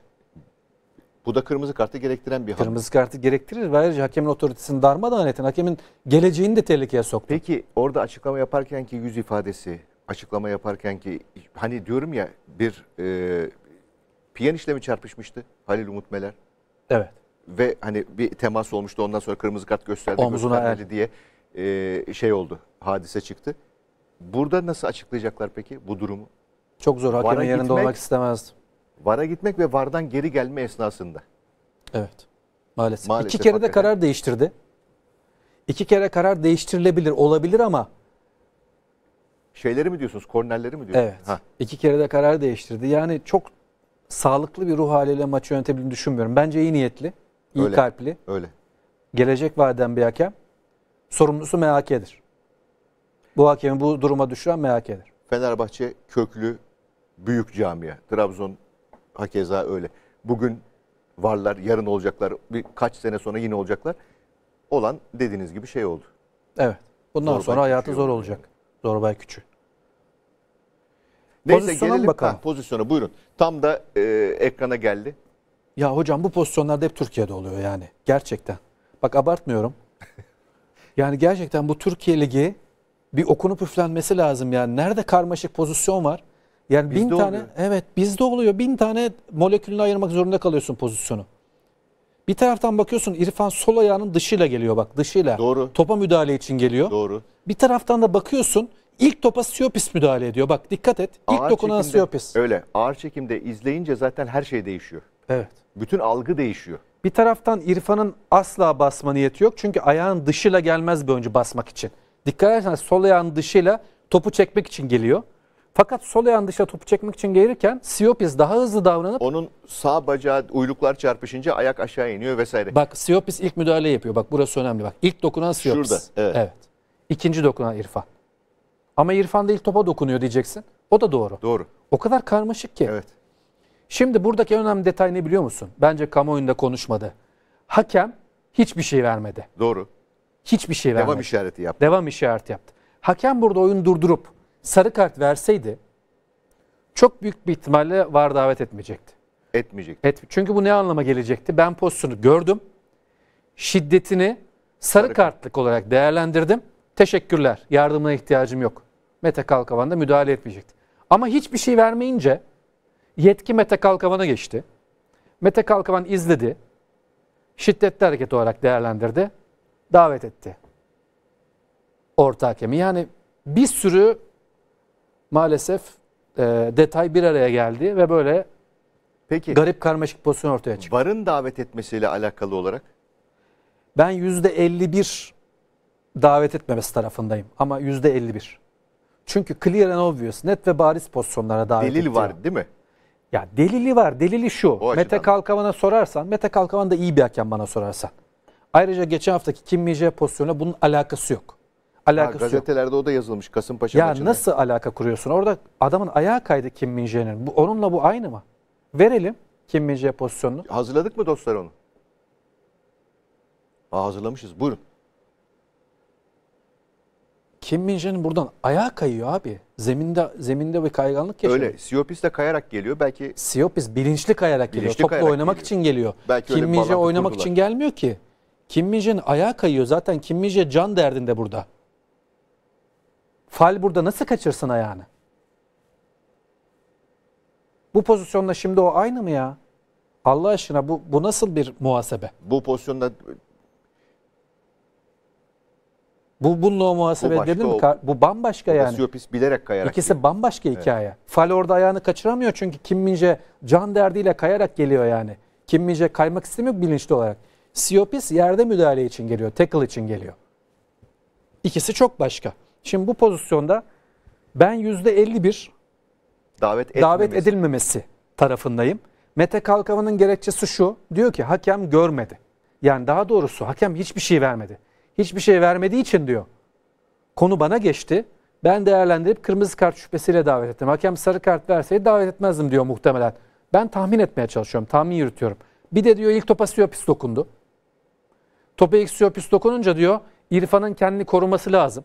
Bu da kırmızı kartı gerektiren bir hamle. Kırmızı kartı gerektirir ve ayrıca hakemin otoritesini darmadan etin Hakemin geleceğini de tehlikeye soktu. Peki orada açıklama yaparken ki yüz ifadesi, açıklama yaparken ki hani diyorum ya bir e, Piyaniş'le mi çarpışmıştı Halil Umut Meler? Evet. Ve hani bir temas olmuştu ondan sonra kırmızı kart gösterdi Omzuna göstermedi diye e, şey oldu hadise çıktı. Burada nasıl açıklayacaklar peki bu durumu? Çok zor hakemin yanında olmak istemezdim. VAR'a gitmek ve VAR'dan geri gelme esnasında. Evet. Maalesef. Maalesef İki kere de karar değiştirdi. İki kere karar değiştirilebilir, olabilir ama şeyleri mi diyorsunuz? Kornerleri mi diyorsunuz? Evet. Ha. İki kere de karar değiştirdi. Yani çok sağlıklı bir ruh haliyle maçı yönetebildiğini düşünmüyorum. Bence iyi niyetli, iyi öyle, kalpli. Öyle. Gelecek vaden bir hakem. Sorumlusu MHK'dir. Bu hakemi bu duruma düşüren MHK'dir. Fenerbahçe köklü büyük camia. Trabzon hakeza öyle. Bugün varlar, yarın olacaklar, birkaç sene sonra yine olacaklar. Olan dediğiniz gibi şey oldu. Evet. Bundan Zorbay sonra hayatı zor olacak. Zorbay Küçü. Neyse gelelim bakalım. Ha, pozisyona buyurun. Tam da e, ekrana geldi. Ya hocam bu pozisyonlarda hep Türkiye'de oluyor yani. Gerçekten. Bak abartmıyorum. yani gerçekten bu Türkiye Ligi bir okunup üflenmesi lazım yani. Nerede karmaşık pozisyon var? Yani bin tane oluyor. evet bizde oluyor. Bin tane molekülünü ayırmak zorunda kalıyorsun pozisyonu. Bir taraftan bakıyorsun İrfan sol ayağının dışıyla geliyor bak dışıyla. Doğru. Topa müdahale için geliyor. Doğru. Bir taraftan da bakıyorsun ilk topa Siopis müdahale ediyor. Bak dikkat et. İlk ağır dokunan çekimde, Siopis. Öyle. Ağır çekimde izleyince zaten her şey değişiyor. Evet. Bütün algı değişiyor. Bir taraftan İrfan'ın asla basma niyeti yok. Çünkü ayağın dışıyla gelmez bir oyuncu basmak için. Dikkat edersen sol ayağın dışıyla topu çekmek için geliyor. Fakat sol ayağın dışa topu çekmek için gelirken Siopis daha hızlı davranıp... Onun sağ bacağı uyluklar çarpışınca ayak aşağı iniyor vesaire. Bak Siopis ilk müdahale yapıyor. Bak burası önemli bak. ilk dokunan Siopis. Şurada evet. evet. İkinci dokunan İrfan. Ama İrfan da ilk topa dokunuyor diyeceksin. O da doğru. Doğru. O kadar karmaşık ki. Evet. Şimdi buradaki önemli detay ne biliyor musun? Bence kamuoyunda konuşmadı. Hakem hiçbir şey vermedi. Doğru. Hiçbir şey vermedi. Devam işareti yaptı. Devam işareti yaptı. Hakem burada oyunu durdurup sarı kart verseydi çok büyük bir ihtimalle var davet etmeyecekti. Etmeyecek. Et, çünkü bu ne anlama gelecekti? Ben pozisyonu gördüm. Şiddetini sarı Harika. kartlık olarak değerlendirdim. Teşekkürler. Yardımına ihtiyacım yok. Mete Kalkavan da müdahale etmeyecekti. Ama hiçbir şey vermeyince yetki Mete Kalkavan'a geçti. Mete Kalkavan izledi. Şiddetli hareket olarak değerlendirdi. Davet etti. Orta hakemi. Yani bir sürü maalesef e, detay bir araya geldi ve böyle Peki, garip karmaşık pozisyon ortaya çıktı. Varın davet etmesiyle alakalı olarak? Ben yüzde %51 davet etmemesi tarafındayım ama yüzde %51. Çünkü clear and obvious, net ve bariz pozisyonlara davet Delil ediyor. var değil mi? Ya delili var. Delili şu. Mete Kalkavan'a sorarsan, Mete Kalkavan da iyi bir hakem bana sorarsan. Ayrıca geçen haftaki Kim Mice pozisyonu bunun alakası yok alakası ha, gazetelerde yok. o da yazılmış Kasımpaşa ya maçında. Ya nasıl alaka kuruyorsun? Orada adamın ayağı kaydı Kim Minje'nin. Bu, onunla bu aynı mı? Verelim Kim Minje pozisyonunu. Hazırladık mı dostlar onu? Aa, hazırlamışız. Buyurun. Kim Minje'nin buradan ayağı kayıyor abi. Zeminde zeminde bir kayganlık yaşıyor. Öyle. Siopis de kayarak geliyor. Belki Siopis bilinçli kayarak bilinçli geliyor. Topla oynamak geliyor. için geliyor. Belki Kim Minje oynamak kurdular. için gelmiyor ki. Kim Minje'nin ayağı kayıyor. Zaten Kim Minje can derdinde burada. Fal burada nasıl kaçırsın ayağını? Bu pozisyonla şimdi o aynı mı ya? Allah aşkına bu, bu nasıl bir muhasebe? Bu pozisyonda bu bununla o muhasebe bu dedim mi? Bu bambaşka yani. Siyopis bilerek kayarak. İkisi değil. bambaşka hikaye. Evet. Fal orada ayağını kaçıramıyor çünkü kimince can derdiyle kayarak geliyor yani. Kimince kaymak istemiyor bilinçli olarak. Siyopis yerde müdahale için geliyor, tackle için geliyor. İkisi çok başka. Şimdi bu pozisyonda ben %51 davet, etmemesi. davet edilmemesi tarafındayım. Mete Kalkavan'ın gerekçesi şu. Diyor ki hakem görmedi. Yani daha doğrusu hakem hiçbir şey vermedi. Hiçbir şey vermediği için diyor. Konu bana geçti. Ben değerlendirip kırmızı kart şüphesiyle davet ettim. Hakem sarı kart verseydi davet etmezdim diyor muhtemelen. Ben tahmin etmeye çalışıyorum. Tahmin yürütüyorum. Bir de diyor ilk topa Siopis dokundu. Topa ilk Siopis dokununca diyor İrfan'ın kendini koruması lazım.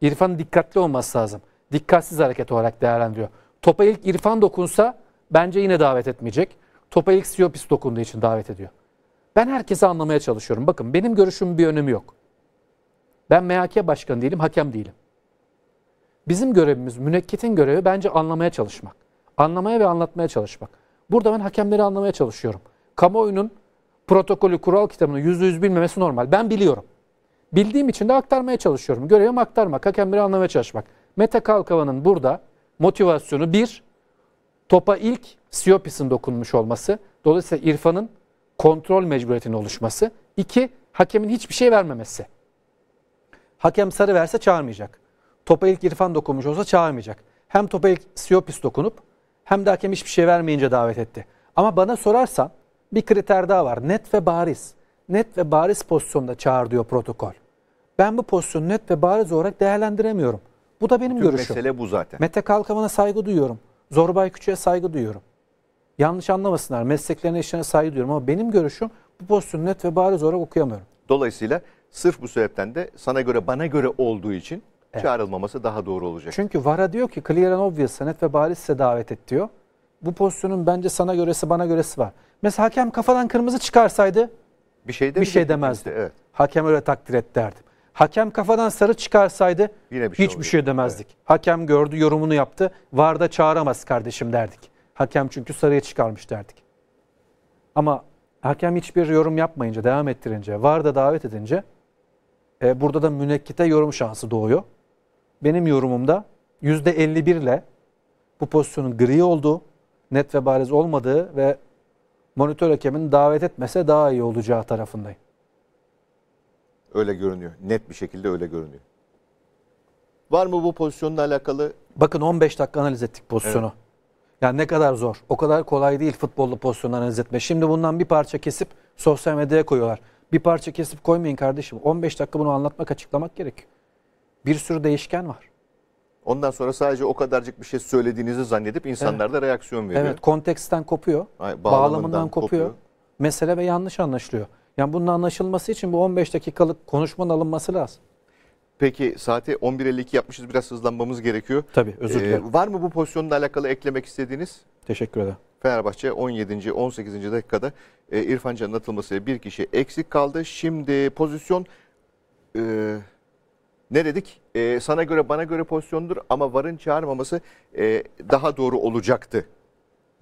İrfan dikkatli olması lazım. Dikkatsiz hareket olarak değerlendiriyor. Topa ilk İrfan dokunsa bence yine davet etmeyecek. Topa ilk Siopis dokunduğu için davet ediyor. Ben herkesi anlamaya çalışıyorum. Bakın benim görüşümün bir önemi yok. Ben MHK başkanı değilim, hakem değilim. Bizim görevimiz, münekketin görevi bence anlamaya çalışmak. Anlamaya ve anlatmaya çalışmak. Burada ben hakemleri anlamaya çalışıyorum. Kamuoyunun protokolü, kural kitabını yüzde yüz bilmemesi normal. Ben biliyorum. Bildiğim için de aktarmaya çalışıyorum. Görevim aktarmak, hakemleri anlamaya çalışmak. Mete Kalkava'nın burada motivasyonu bir, topa ilk Siopis'in dokunmuş olması. Dolayısıyla İrfan'ın kontrol mecburiyetinin oluşması. İki, hakemin hiçbir şey vermemesi. Hakem sarı verse çağırmayacak. Topa ilk İrfan dokunmuş olsa çağırmayacak. Hem topa ilk Siopis dokunup hem de hakem hiçbir şey vermeyince davet etti. Ama bana sorarsan bir kriter daha var. Net ve bariz. Net ve bariz pozisyonda çağır diyor protokol. Ben bu pozisyonu net ve bariz olarak değerlendiremiyorum. Bu da benim Tüm görüşüm. mesele bu zaten. Mete Kalkaman'a saygı duyuyorum. Zorbay Küçük'e saygı duyuyorum. Yanlış anlamasınlar. Mesleklerine işlerine saygı duyuyorum ama benim görüşüm bu pozisyonu net ve bariz olarak okuyamıyorum. Dolayısıyla sırf bu sebepten de sana göre bana göre olduğu için evet. çağrılmaması daha doğru olacak. Çünkü VAR'a diyor ki clear and obvious net ve bariz size davet et diyor. Bu pozisyonun bence sana göresi bana göresi var. Mesela hakem kafadan kırmızı çıkarsaydı bir şey, bir şey demezdi. Evet. Hakem öyle takdir et derdi. Hakem kafadan sarı çıkarsaydı Yine bir şey hiçbir oluyor. şey demezdik. Evet. Hakem gördü, yorumunu yaptı. var da çağıramaz kardeşim derdik. Hakem çünkü sarıya çıkarmış derdik. Ama hakem hiçbir yorum yapmayınca, devam ettirince, var da davet edince e, burada da münekkite yorum şansı doğuyor. Benim yorumumda %51 ile bu pozisyonun gri olduğu, net ve bariz olmadığı ve monitör hakemin davet etmese daha iyi olacağı tarafındayım. Öyle görünüyor. Net bir şekilde öyle görünüyor. Var mı bu pozisyonla alakalı? Bakın 15 dakika analiz ettik pozisyonu. Evet. Yani ne kadar zor. O kadar kolay değil futbollu pozisyonu analiz etme. Şimdi bundan bir parça kesip sosyal medyaya koyuyorlar. Bir parça kesip koymayın kardeşim. 15 dakika bunu anlatmak, açıklamak gerek. Bir sürü değişken var. Ondan sonra sadece o kadarcık bir şey söylediğinizi zannedip insanlar evet. da reaksiyon veriyor. Evet, konteksten kopuyor. Ay, bağlamından, bağlamından kopuyor. kopuyor. Mesele ve yanlış anlaşılıyor. Yani bunun anlaşılması için bu 15 dakikalık konuşmanın alınması lazım. Peki saati 11.52 yapmışız biraz hızlanmamız gerekiyor. Tabii özür ee, dilerim. Ee, var mı bu pozisyonla alakalı eklemek istediğiniz? Teşekkür ederim. Fenerbahçe 17. 18. dakikada e, İrfan Can'ın atılmasıyla bir kişi eksik kaldı. Şimdi pozisyon e, ne dedik? E, sana göre bana göre pozisyondur ama varın çağırmaması e, daha doğru olacaktı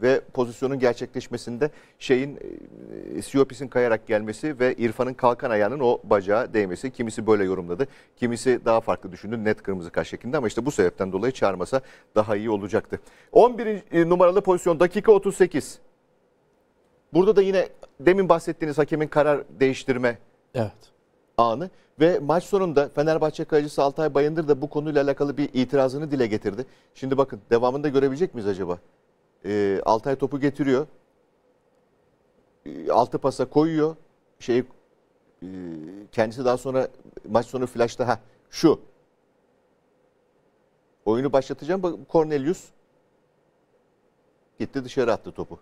ve pozisyonun gerçekleşmesinde şeyin e, Siopis'in kayarak gelmesi ve İrfan'ın kalkan ayağının o bacağa değmesi. Kimisi böyle yorumladı. Kimisi daha farklı düşündü. Net kırmızı kart şeklinde ama işte bu sebepten dolayı çağırmasa daha iyi olacaktı. 11 e, numaralı pozisyon dakika 38. Burada da yine demin bahsettiğiniz hakemin karar değiştirme evet. anı ve maç sonunda Fenerbahçe kalecisi Altay Bayındır da bu konuyla alakalı bir itirazını dile getirdi. Şimdi bakın devamında görebilecek miyiz acaba? E, Altay topu getiriyor. E, altı pasa koyuyor. Şey e, kendisi daha sonra maç sonu flashta ha şu. Oyunu başlatacağım. Bak Cornelius gitti dışarı attı topu.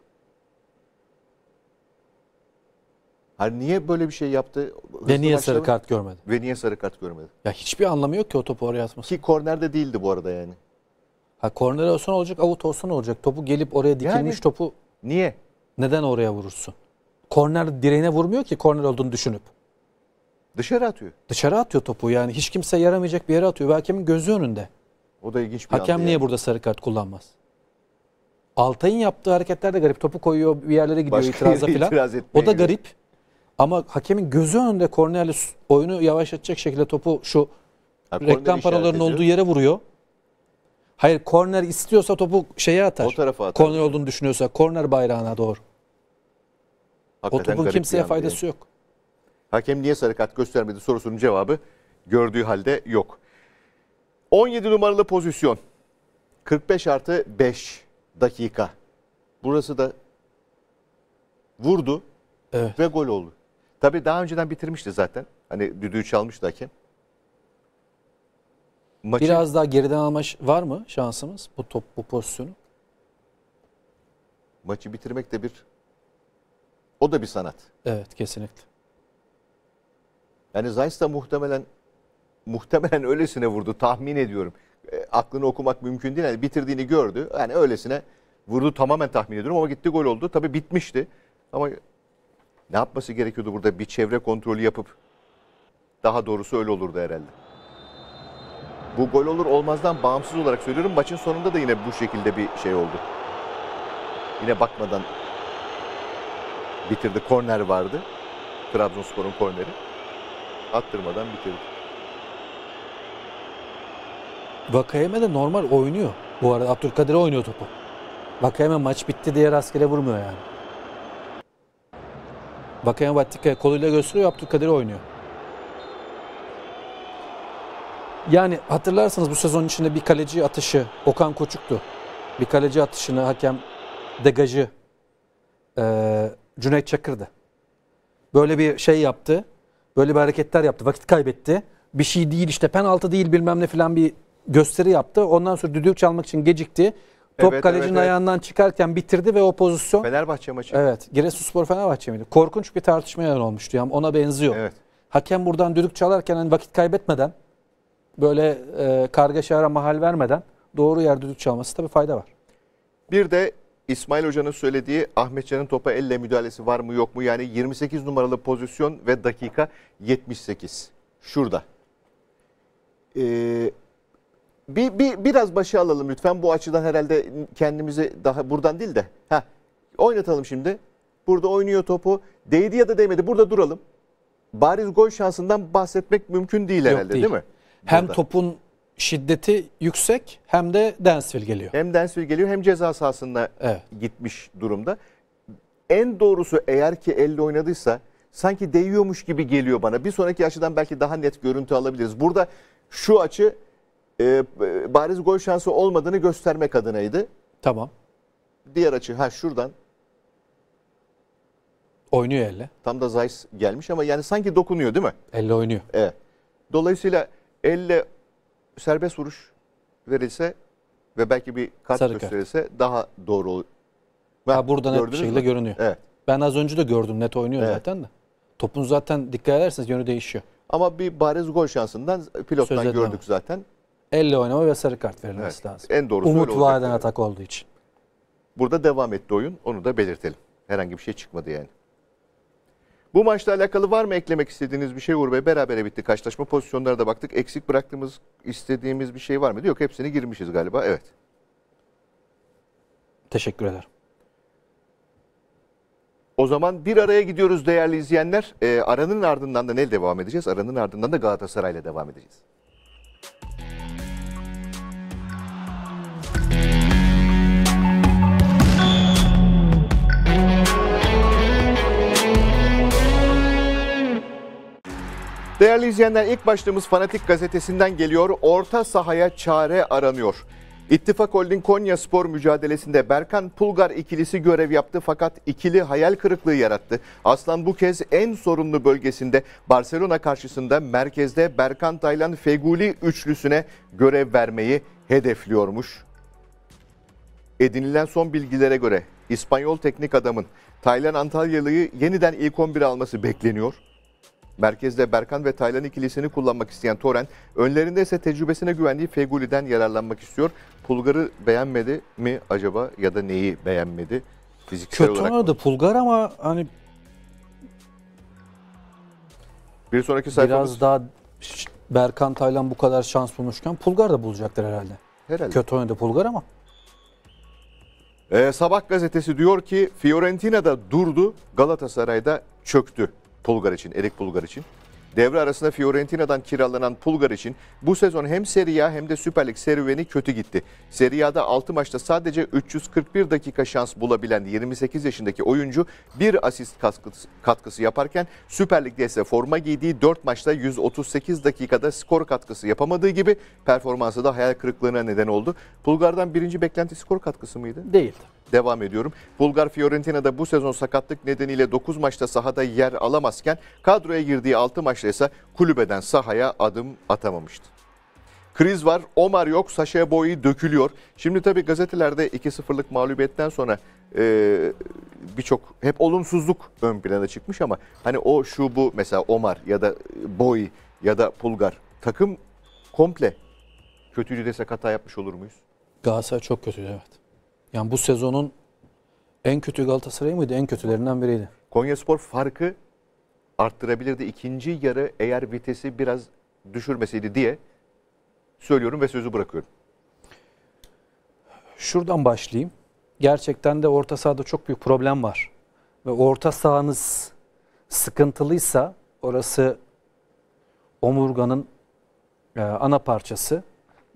Hani niye böyle bir şey yaptı? Hızlı Ve niye sarı kart görmedi? Ve niye sarı kart görmedi? Ya hiçbir anlamı yok ki o topu oraya atması. Ki kornerde değildi bu arada yani. Ha korner olsa olacak, avut olsun olacak? Topu gelip oraya dikilmiş yani, topu niye? Neden oraya vurursun? Korner direğine vurmuyor ki korner olduğunu düşünüp. Dışarı atıyor. Dışarı atıyor topu yani hiç kimse yaramayacak bir yere atıyor ve hakemin gözü önünde. O da ilginç bir Hakem niye yani. burada sarı kart kullanmaz? Altay'ın yaptığı hareketler de garip. Topu koyuyor bir yerlere gidiyor Başka itiraza falan. O da garip. Ama hakemin gözü önünde kornerle oyunu yavaşlatacak şekilde topu şu ha, reklam paralarının olduğu yere vuruyor. Hayır korner istiyorsa topu şeye atar. O tarafa atar. Korner olduğunu düşünüyorsa korner bayrağına doğru. Hakikaten o topun kimseye faydası yani. yok. Hakem niye sarı kart göstermedi sorusunun cevabı gördüğü halde yok. 17 numaralı pozisyon. 45 artı 5 dakika. Burası da vurdu evet. ve gol oldu. Tabii daha önceden bitirmişti zaten. Hani düdüğü çalmıştı hakem. Maçı... Biraz daha geriden alma var mı şansımız bu top bu pozisyonu? Maçı bitirmek de bir o da bir sanat. Evet kesinlikle. Yani Zayis da muhtemelen muhtemelen öylesine vurdu tahmin ediyorum. E, aklını okumak mümkün değil. Yani bitirdiğini gördü. Yani öylesine vurdu tamamen tahmin ediyorum ama gitti gol oldu. Tabii bitmişti. Ama ne yapması gerekiyordu burada? Bir çevre kontrolü yapıp daha doğrusu öyle olurdu herhalde bu gol olur olmazdan bağımsız olarak söylüyorum. Maçın sonunda da yine bu şekilde bir şey oldu. Yine bakmadan bitirdi. Korner vardı. Trabzonspor'un korneri. Attırmadan bitirdi. Vakayeme de normal oynuyor. Bu arada Abdülkadir oynuyor topu. Vakayeme maç bitti diye rastgele vurmuyor yani. Vakayeme Vattika'ya koluyla gösteriyor Abdülkadir oynuyor. Yani hatırlarsanız bu sezon içinde bir kaleci atışı Okan Koçuk'tu. Bir kaleci atışını hakem degajı e, Cüneyt Çakır'dı. Böyle bir şey yaptı. Böyle bir hareketler yaptı. Vakit kaybetti. Bir şey değil işte penaltı değil bilmem ne filan bir gösteri yaptı. Ondan sonra düdük çalmak için gecikti. Top evet, kalecinin evet, evet. ayağından çıkarken bitirdi ve o pozisyon... Fenerbahçe maçı. Evet. Giresunspor Fenerbahçe miydi? Korkunç bir tartışma yer olmuştu. Yani ona benziyor. Evet. Hakem buradan düdük çalarken hani vakit kaybetmeden böyle e, kargaşara mahal vermeden doğru yerde düdük çalması tabii fayda var. Bir de İsmail Hoca'nın söylediği Ahmetcan'ın topa elle müdahalesi var mı yok mu? Yani 28 numaralı pozisyon ve dakika 78. Şurada. Ee, bir, bir, biraz başa alalım lütfen. Bu açıdan herhalde kendimizi daha buradan değil de. Heh, oynatalım şimdi. Burada oynuyor topu. Değdi ya da değmedi. Burada duralım. Bariz gol şansından bahsetmek mümkün değil herhalde değil, değil mi? Hem topun şiddeti yüksek hem de Densville geliyor. Hem Densville geliyor hem ceza sahasında evet. gitmiş durumda. En doğrusu eğer ki elle oynadıysa sanki değiyormuş gibi geliyor bana. Bir sonraki açıdan belki daha net görüntü alabiliriz. Burada şu açı e, bariz gol şansı olmadığını göstermek adınaydı. Tamam. Diğer açı ha şuradan. Oynuyor elle. Tam da Zeiss gelmiş ama yani sanki dokunuyor değil mi? Elle oynuyor. Evet. Dolayısıyla elle serbest vuruş verilse ve belki bir kart Sarı gösterilse kart. daha doğru olur. ha, burada net bir şekilde mi? görünüyor. Evet. Ben az önce de gördüm net oynuyor evet. zaten de. Topun zaten dikkat ederseniz yönü değişiyor. Ama bir bariz gol şansından pilottan Söz gördük ama. zaten. Elle oynama ve sarı kart verilmesi evet. lazım. En doğrusu Umut vaden atak olduğu için. Burada devam etti oyun. Onu da belirtelim. Herhangi bir şey çıkmadı yani. Bu maçla alakalı var mı eklemek istediğiniz bir şey Uğur Bey? beraber bitti. Kaçlaşma pozisyonlara da baktık. Eksik bıraktığımız, istediğimiz bir şey var mıydı? Yok hepsini girmişiz galiba. Evet. Teşekkür ederim. O zaman bir araya gidiyoruz değerli izleyenler. E, aranın ardından da ne devam edeceğiz? Aranın ardından da Galatasaray'la devam edeceğiz. Değerli izleyenler ilk başlığımız Fanatik Gazetesi'nden geliyor. Orta sahaya çare aranıyor. İttifak Holding Konya Spor mücadelesinde Berkan Pulgar ikilisi görev yaptı fakat ikili hayal kırıklığı yarattı. Aslan bu kez en sorunlu bölgesinde Barcelona karşısında merkezde Berkan Taylan Feguli üçlüsüne görev vermeyi hedefliyormuş. Edinilen son bilgilere göre İspanyol teknik adamın Taylan Antalyalı'yı yeniden ilk 11'e alması bekleniyor. Merkezde Berkan ve Taylan ikilisini kullanmak isteyen Toren, önlerinde ise tecrübesine güvendiği Feguli'den yararlanmak istiyor. Pulgar'ı beğenmedi mi acaba ya da neyi beğenmedi? Fiziksel Kötü olarak oynadı Pulgar ama hani bir sonraki sayfamız biraz daha Berkan Taylan bu kadar şans bulmuşken Pulgar da bulacaktır herhalde. Herhalde. Kötü oynadı Pulgar ama. Ee, Sabah gazetesi diyor ki Fiorentina'da durdu, Galatasaray'da çöktü. Pulgar için, Erik Pulgar için. Devre arasında Fiorentina'dan kiralanan Pulgar için bu sezon hem Serie A hem de Süper Lig serüveni kötü gitti. Serie A'da 6 maçta sadece 341 dakika şans bulabilen 28 yaşındaki oyuncu bir asist katkısı, yaparken Süper Lig'de ise forma giydiği 4 maçta 138 dakikada skor katkısı yapamadığı gibi performansı da hayal kırıklığına neden oldu. Pulgar'dan birinci beklenti skor katkısı mıydı? Değildi devam ediyorum. Bulgar Fiorentina'da bu sezon sakatlık nedeniyle 9 maçta sahada yer alamazken kadroya girdiği 6 maçta ise kulübeden sahaya adım atamamıştı. Kriz var, Omar yok, Saşa Boyi dökülüyor. Şimdi tabii gazetelerde 2-0'lık mağlubiyetten sonra e, birçok hep olumsuzluk ön plana çıkmış ama hani o şu bu mesela Omar ya da Boy ya da Pulgar takım komple kötülüğü desek hata yapmış olur muyuz? Galatasaray çok kötüydü evet. Yani bu sezonun en kötü Galatasaray mıydı? En kötülerinden biriydi. Konyaspor farkı arttırabilirdi. İkinci yarı eğer vitesi biraz düşürmeseydi diye söylüyorum ve sözü bırakıyorum. Şuradan başlayayım. Gerçekten de orta sahada çok büyük problem var. Ve orta sahanız sıkıntılıysa orası omurganın e, ana parçası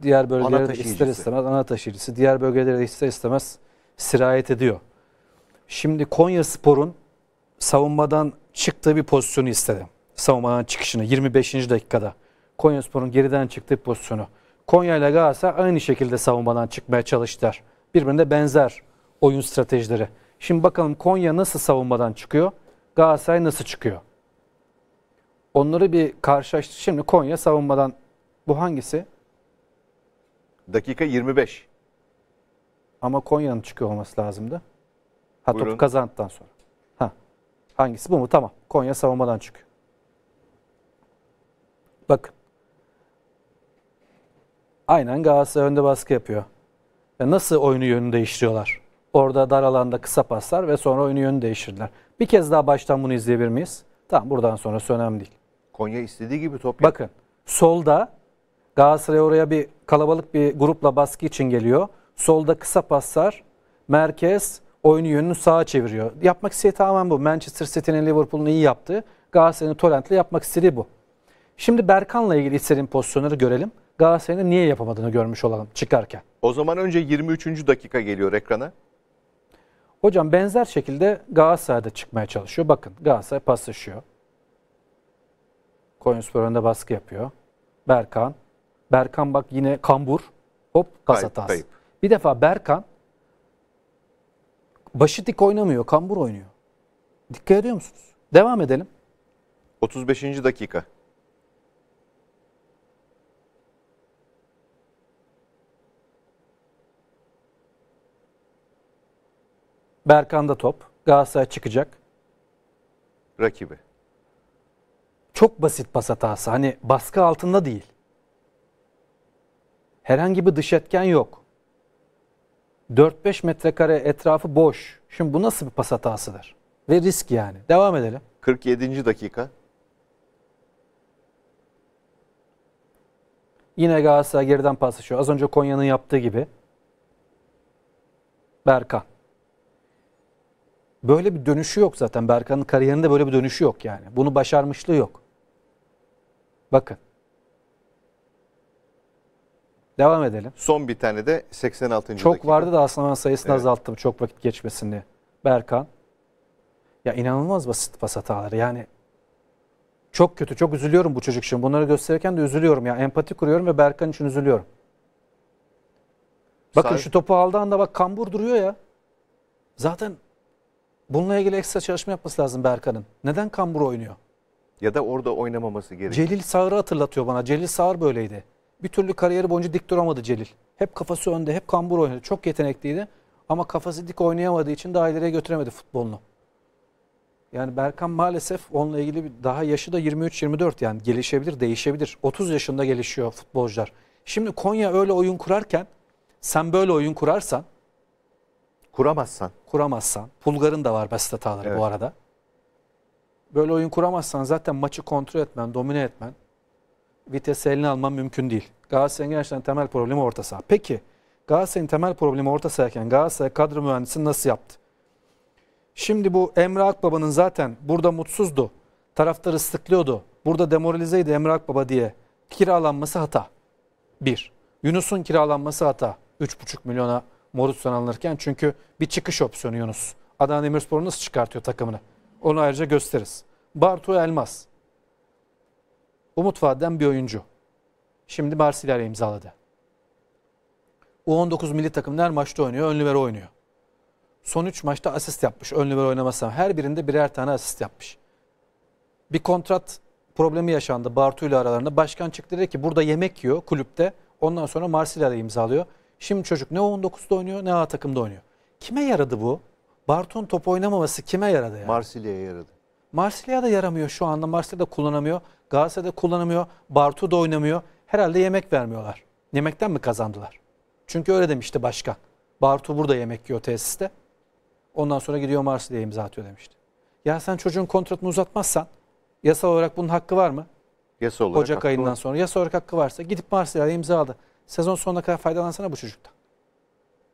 diğer bölgelerde ister istemez ana taşıyıcısı diğer bölgelerde ister istemez sirayet ediyor. Şimdi Konya Spor'un savunmadan çıktığı bir pozisyonu istedim. Savunmadan çıkışını 25. dakikada. Konya Spor'un geriden çıktığı pozisyonu. Konya ile Galatasaray aynı şekilde savunmadan çıkmaya çalıştılar. Birbirine benzer oyun stratejileri. Şimdi bakalım Konya nasıl savunmadan çıkıyor? Galatasaray nasıl çıkıyor? Onları bir karşılaştır. Şimdi Konya savunmadan bu hangisi? Dakika 25. Ama Konya'nın çıkıyor olması lazımdı. Ha Buyurun. topu kazandıktan sonra. Ha. Hangisi bu mu? Tamam. Konya savunmadan çıkıyor. Bak. Aynen Galatasaray önde baskı yapıyor. Ya nasıl oyunu yönünü değiştiriyorlar? Orada dar alanda kısa paslar ve sonra oyunu yönünü değiştirdiler. Bir kez daha baştan bunu izleyebilir miyiz? Tamam buradan sonrası önemli değil. Konya istediği gibi top Bakın solda Galatasaray oraya bir kalabalık bir grupla baskı için geliyor. Solda kısa paslar, merkez oyunu yönünü sağa çeviriyor. Yapmak istediği tamamen bu. Manchester City'nin Liverpool'un iyi yaptığı, Galatasaray'ın Torrent'le yapmak istediği bu. Şimdi Berkan'la ilgili istediğim pozisyonları görelim. Galatasaray'ın niye yapamadığını görmüş olalım çıkarken. O zaman önce 23. dakika geliyor ekrana. Hocam benzer şekilde Galatasaray'da çıkmaya çalışıyor. Bakın Galatasaray paslaşıyor. Konyaspor önde baskı yapıyor. Berkan Berkan bak yine kambur. Hop pas kayıp, hatası. Kayıp. Bir defa Berkan başı dik oynamıyor. Kambur oynuyor. Dikkat ediyor musunuz? Devam edelim. 35. dakika. Berkan'da top. Galatasaray çıkacak. Rakibi. Çok basit pas hatası. Hani baskı altında değil. Herhangi bir dış etken yok. 4-5 metrekare etrafı boş. Şimdi bu nasıl bir pas hatasıdır? Ve risk yani. Devam edelim. 47. dakika. Yine Galatasaray geriden paslaşıyor. Az önce Konya'nın yaptığı gibi. Berkan. Böyle bir dönüşü yok zaten. Berkan'ın kariyerinde böyle bir dönüşü yok yani. Bunu başarmışlığı yok. Bakın. Devam edelim. Son bir tane de 86. Çok dakika. vardı da aslında ben sayısını evet. azalttım çok vakit geçmesin diye. Berkan. Ya inanılmaz basit pas hataları. Yani çok kötü. Çok üzülüyorum bu çocuk için. Bunları gösterirken de üzülüyorum. Ya yani empati kuruyorum ve Berkan için üzülüyorum. Bakın Sahi... şu topu aldığı anda bak kambur duruyor ya. Zaten bununla ilgili ekstra çalışma yapması lazım Berkan'ın. Neden kambur oynuyor? Ya da orada oynamaması gerekiyor. Celil Sağır'ı hatırlatıyor bana. Celil Sağır böyleydi. Bir türlü kariyeri boyunca dik duramadı Celil. Hep kafası önde, hep kambur oynadı. Çok yetenekliydi ama kafası dik oynayamadığı için daha ileriye götüremedi futbolunu. Yani Berkan maalesef onunla ilgili daha yaşı da 23-24 yani gelişebilir, değişebilir. 30 yaşında gelişiyor futbolcular. Şimdi Konya öyle oyun kurarken sen böyle oyun kurarsan kuramazsan kuramazsan Pulgar'ın da var basit hataları evet. bu arada. Böyle oyun kuramazsan zaten maçı kontrol etmen, domine etmen vites eline alman mümkün değil. Galatasaray'ın gerçekten temel problemi orta saha. Peki Galatasaray'ın temel problemi orta sahayken Galatasaray kadro mühendisi nasıl yaptı? Şimdi bu Emre Akbaba'nın zaten burada mutsuzdu. Taraftarı sıklıyordu. Burada demoralizeydi Emre Akbaba diye. Kiralanması hata. Bir. Yunus'un kiralanması hata. 3,5 milyona Morutsan alınırken. Çünkü bir çıkış opsiyonu Yunus. Adana Demirspor'u nasıl çıkartıyor takımını? Onu ayrıca gösteririz. Bartu Elmas umut vaden bir oyuncu. Şimdi Marsilya imzaladı. U19 milli takımlar maçta oynuyor, ön libero oynuyor. Son 3 maçta asist yapmış. Ön libero oynamazsam her birinde birer tane asist yapmış. Bir kontrat problemi yaşandı Bartu ile aralarında. Başkan çıktı dedi ki burada yemek yiyor kulüpte. Ondan sonra Marsilya'da imzalıyor. Şimdi çocuk ne 19'da oynuyor ne A takımda oynuyor. Kime yaradı bu? Bartu'nun top oynamaması kime yaradı yani? Marsilya'ya yaradı. Marsilya'da yaramıyor şu anda. Marsilya'da kullanamıyor. Galatasaray'da kullanamıyor. Bartu da oynamıyor. Herhalde yemek vermiyorlar. Yemekten mi kazandılar? Çünkü öyle demişti başkan. Bartu burada yemek yiyor tesiste. Ondan sonra gidiyor Marsilya'ya imza atıyor demişti. Ya sen çocuğun kontratını uzatmazsan yasal olarak bunun hakkı var mı? Yasa olarak Ocak ayından var. sonra yasa olarak hakkı varsa gidip Marsilya'ya imza aldı. Sezon sonuna kadar faydalansana bu çocuktan.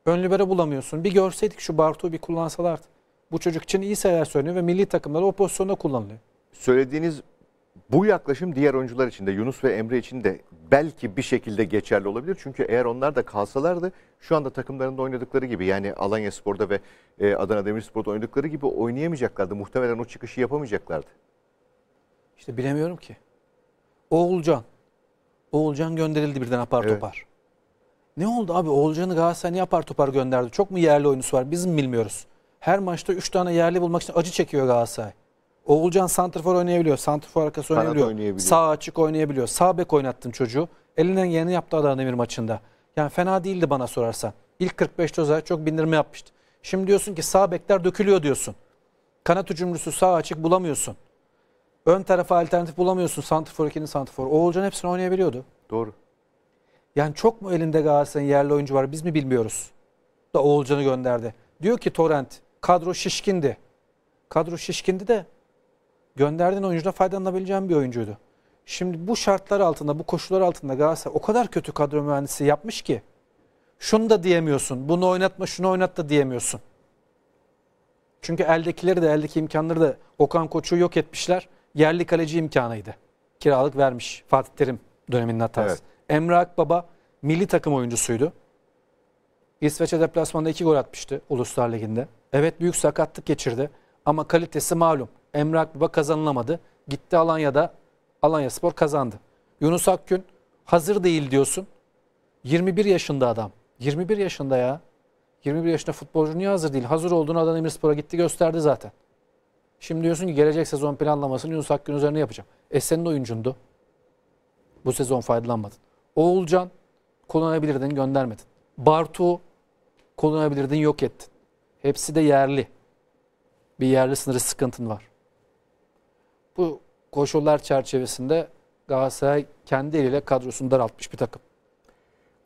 Ön libero bulamıyorsun. Bir görseydik şu Bartu'yu bir kullansalardı. Bu çocuk için iyi şeyler söyleniyor ve milli takımlarda o pozisyonda kullanılıyor. Söylediğiniz bu yaklaşım diğer oyuncular için de Yunus ve Emre için de belki bir şekilde geçerli olabilir. Çünkü eğer onlar da kalsalardı şu anda takımlarında oynadıkları gibi yani Alanya Spor'da ve e, Adana Demirspor'da oynadıkları gibi oynayamayacaklardı. Muhtemelen o çıkışı yapamayacaklardı. İşte bilemiyorum ki. Oğulcan. Oğulcan gönderildi birden apar evet. topar. Ne oldu abi? Oğulcan'ı Galatasaray niye apar topar gönderdi? Çok mu yerli oyuncusu var? Biz mi bilmiyoruz? Her maçta 3 tane yerli bulmak için acı çekiyor Galatasaray. Oğulcan santrfor oynayabiliyor. Santrfor arkası oynayabiliyor. oynayabiliyor. Sağ açık oynayabiliyor. Sağ bek oynattım çocuğu. Elinden yeni yaptı Adana Demir maçında. Yani fena değildi bana sorarsan. İlk 45'te özellikle çok bindirme yapmıştı. Şimdi diyorsun ki sağ bekler dökülüyor diyorsun. Kanat hücumcusu sağ açık bulamıyorsun. Ön tarafa alternatif bulamıyorsun. Santrfor 2'nin santrfor. Oğulcan hepsini oynayabiliyordu. Doğru. Yani çok mu elinde Galatasaray'ın yerli oyuncu var biz mi bilmiyoruz. Da Oğulcan'ı gönderdi. Diyor ki Torrent kadro şişkindi. Kadro şişkindi de gönderdiğin oyuncuda faydalanabileceğin bir oyuncuydu. Şimdi bu şartlar altında, bu koşullar altında Galatasaray o kadar kötü kadro mühendisi yapmış ki şunu da diyemiyorsun, bunu oynatma, şunu oynat da diyemiyorsun. Çünkü eldekileri de, eldeki imkanları da Okan Koç'u yok etmişler. Yerli kaleci imkanıydı. Kiralık vermiş Fatih Terim döneminin hatası. Evet. Emre Akbaba milli takım oyuncusuydu. İsveç'e deplasmanda 2 gol atmıştı Uluslar Ligi'nde. Evet büyük sakatlık geçirdi ama kalitesi malum. Emre Akbaba kazanılamadı. Gitti Alanya'da Alanya Spor kazandı. Yunus Akgün hazır değil diyorsun. 21 yaşında adam. 21 yaşında ya. 21 yaşında futbolcu niye hazır değil? Hazır olduğunu Adana Demirspor'a gitti gösterdi zaten. Şimdi diyorsun ki gelecek sezon planlamasını Yunus Akgün üzerine yapacağım. E senin oyuncundu. Bu sezon faydalanmadın. Oğulcan kullanabilirdin göndermedin. Bartu kullanabilirdin yok ettin. Hepsi de yerli. Bir yerli sınırı sıkıntın var. Bu koşullar çerçevesinde Galatasaray kendi eliyle kadrosunu daraltmış bir takım.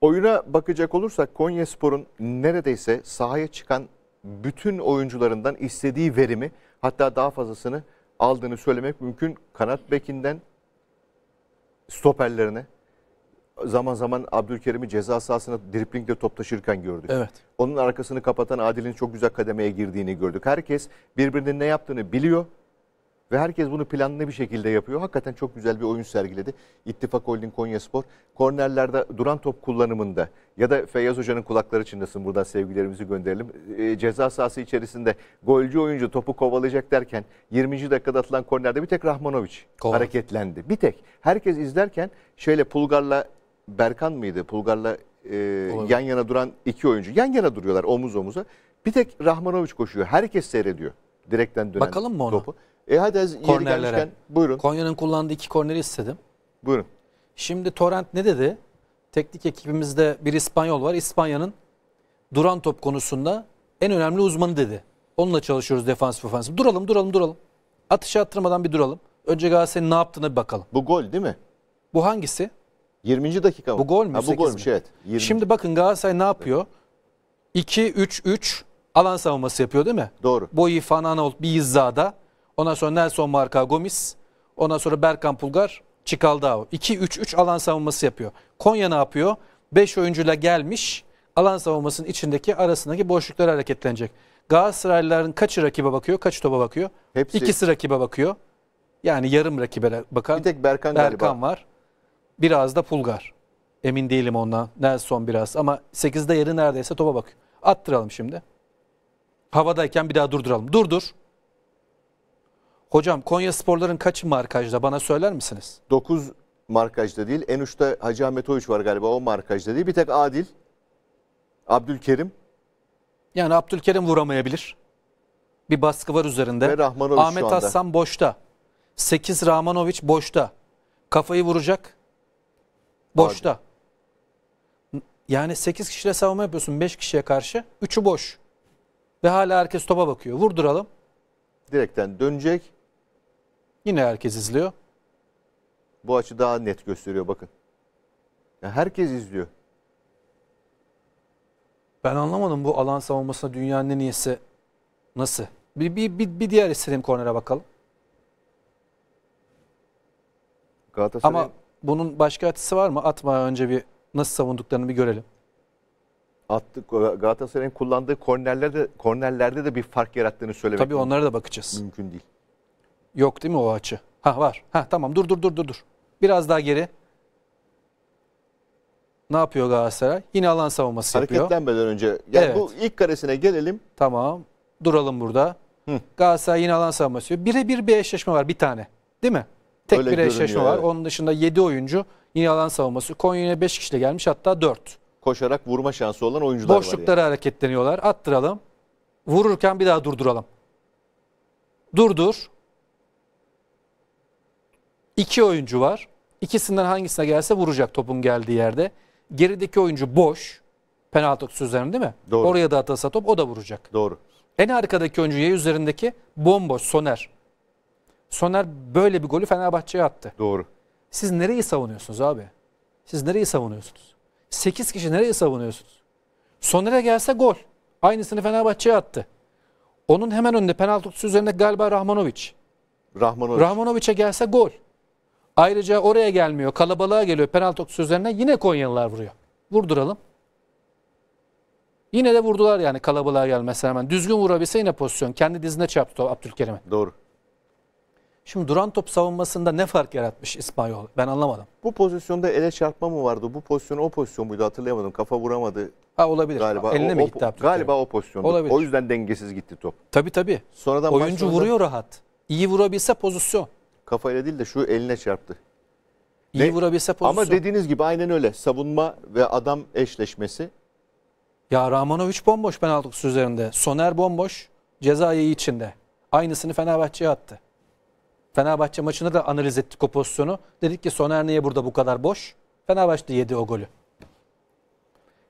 Oyuna bakacak olursak Konya Spor'un neredeyse sahaya çıkan bütün oyuncularından istediği verimi hatta daha fazlasını aldığını söylemek mümkün. Kanat bekinden stoperlerine zaman zaman Abdülkerim'i ceza sahasına driplingle top taşırken gördük. Evet. Onun arkasını kapatan Adil'in çok güzel kademeye girdiğini gördük. Herkes birbirinin ne yaptığını biliyor ve herkes bunu planlı bir şekilde yapıyor. Hakikaten çok güzel bir oyun sergiledi. İttifak Holding Konya Spor. Kornerlerde duran top kullanımında ya da Feyyaz Hoca'nın kulakları çınlasın buradan sevgilerimizi gönderelim. E, ceza sahası içerisinde golcü oyuncu topu kovalayacak derken 20. dakikada atılan kornerde bir tek Rahmanovic Koval. hareketlendi. Bir tek. Herkes izlerken şöyle Pulgar'la Berkan mıydı? Pulgar'la e, yan yana duran iki oyuncu. Yan yana duruyorlar omuz omuza. Bir tek Rahmanovic koşuyor. Herkes seyrediyor direkten dönen Bakalım mı ona? topu. E hadi az yeri gelmişken buyurun. Konya'nın kullandığı iki korneri istedim. Buyurun. Şimdi Torrent ne dedi? Teknik ekibimizde bir İspanyol var. İspanya'nın duran top konusunda en önemli uzmanı dedi. Onunla çalışıyoruz defansif ofansif. Duralım duralım duralım. Atışı attırmadan bir duralım. Önce Galatasaray'ın ne yaptığına bir bakalım. Bu gol değil mi? Bu hangisi? 20. dakika mı? Bu gol mü? Ha, bu golmüş mi? evet. 20. Şimdi bakın Galatasaray ne yapıyor? 2-3-3 alan savunması yapıyor değil mi? Doğru. Boyi, Fananolt, bir İzza'da Ondan sonra Nelson Marka Gomis. Ondan sonra Berkan Pulgar, Çikaldao. 2-3-3 alan savunması yapıyor. Konya ne yapıyor? 5 oyuncuyla gelmiş. Alan savunmasının içindeki arasındaki boşluklar hareketlenecek. Galatasaraylıların kaçı rakibe bakıyor, kaç topa bakıyor? Hepsi. İkisi rakibe bakıyor. Yani yarım rakibe bakan. Bir tek Berkan, Berkan var. Biraz da Pulgar. Emin değilim ondan. Nelson biraz ama 8'de yeri neredeyse topa bakıyor. Attıralım şimdi. Havadayken bir daha durduralım. Durdur. Hocam Konya sporların kaçı markajda bana söyler misiniz? 9 markajda değil. En uçta Hacı Ahmet Oğuş var galiba o markajda değil. Bir tek Adil, Abdülkerim. Yani Abdülkerim vuramayabilir. Bir baskı var üzerinde. Ve Rahmanoviç Ahmet Aslan boşta. 8 Rahmanoviç boşta. Kafayı vuracak. Boşta. Adil. Yani 8 kişiyle savunma yapıyorsun 5 kişiye karşı. 3'ü boş. Ve hala herkes topa bakıyor. Vurduralım direkten dönecek. Yine herkes izliyor. Bu açı daha net gösteriyor bakın. Ya herkes izliyor. Ben anlamadım bu alan savunmasına dünyanın en iyisi nasıl? Bir, bir, bir, bir diğer istediğim kornere bakalım. Galatasaray... Ama bunun başka atısı var mı? Atma önce bir nasıl savunduklarını bir görelim. Attı. Galatasaray'ın kullandığı kornerlerde kornerlerde de bir fark yarattığını söylemek Tabii onlara da bakacağız. Mümkün değil. Yok değil mi o açı? Ha var. Ha tamam dur dur dur dur dur. Biraz daha geri. Ne yapıyor Galatasaray? Yine alan savunması yapıyor. Hareketlenmeden önce. Yani Evet. bu ilk karesine gelelim. Tamam. Duralım burada. Hı. Galatasaray yine alan savunması yapıyor. Bire bir bir eşleşme var bir tane. Değil mi? Tek Öyle bir eşleşme var. Onun dışında 7 oyuncu yine alan savunması. Konya'ya 5 kişiyle gelmiş hatta 4. Koşarak vurma şansı olan oyuncular var. Boşluklara hareketleniyorlar. Attıralım. Vururken bir daha durduralım. Durdur. İki oyuncu var. İkisinden hangisine gelse vuracak topun geldiği yerde. Gerideki oyuncu boş. Penaltı üzerinde değil mi? Doğru. Oraya da atılsa top o da vuracak. Doğru. En arkadaki oyuncu Y üzerindeki bomboş Soner. Soner böyle bir golü Fenerbahçe'ye attı. Doğru. Siz nereyi savunuyorsunuz abi? Siz nereyi savunuyorsunuz? 8 kişi nereyi savunuyorsunuz? Soner'e gelse gol. Aynısını Fenerbahçe'ye attı. Onun hemen önünde penaltı üzerinde galiba Rahmanoviç. Rahmanoviç. Rahmanoviç'e gelse gol. Ayrıca oraya gelmiyor, kalabalığa geliyor penaltı noktası üzerine yine Konyalılar vuruyor. Vurduralım. Yine de vurdular yani kalabalığa gelmesine hemen. Düzgün vurabilse yine pozisyon. Kendi dizine çarptı Abdülkerim'e. Doğru. Şimdi duran top savunmasında ne fark yaratmış İspanyol? Ben anlamadım. Bu pozisyonda ele çarpma mı vardı? Bu pozisyon o pozisyon muydu hatırlayamadım. Kafa vuramadı. Ha olabilir. Galiba Eline o, mi gitti Abdülkerim? Galiba o pozisyonda. Olabilir. O yüzden dengesiz gitti top. Tabii tabii. Sonradan Oyuncu başlarında... vuruyor rahat. İyi vurabilse pozisyon. Kafayla değil de şu eline çarptı. İyi ne? vurabilse pozisyon. Ama dediğiniz gibi aynen öyle. Savunma ve adam eşleşmesi. Ya Ramanovic bomboş penaltı üzerinde. Soner bomboş. Cezayı içinde. Aynısını Fenerbahçe'ye attı. Fenerbahçe maçını da analiz ettik o pozisyonu. Dedik ki Soner niye burada bu kadar boş? Fenerbahçe yedi o golü.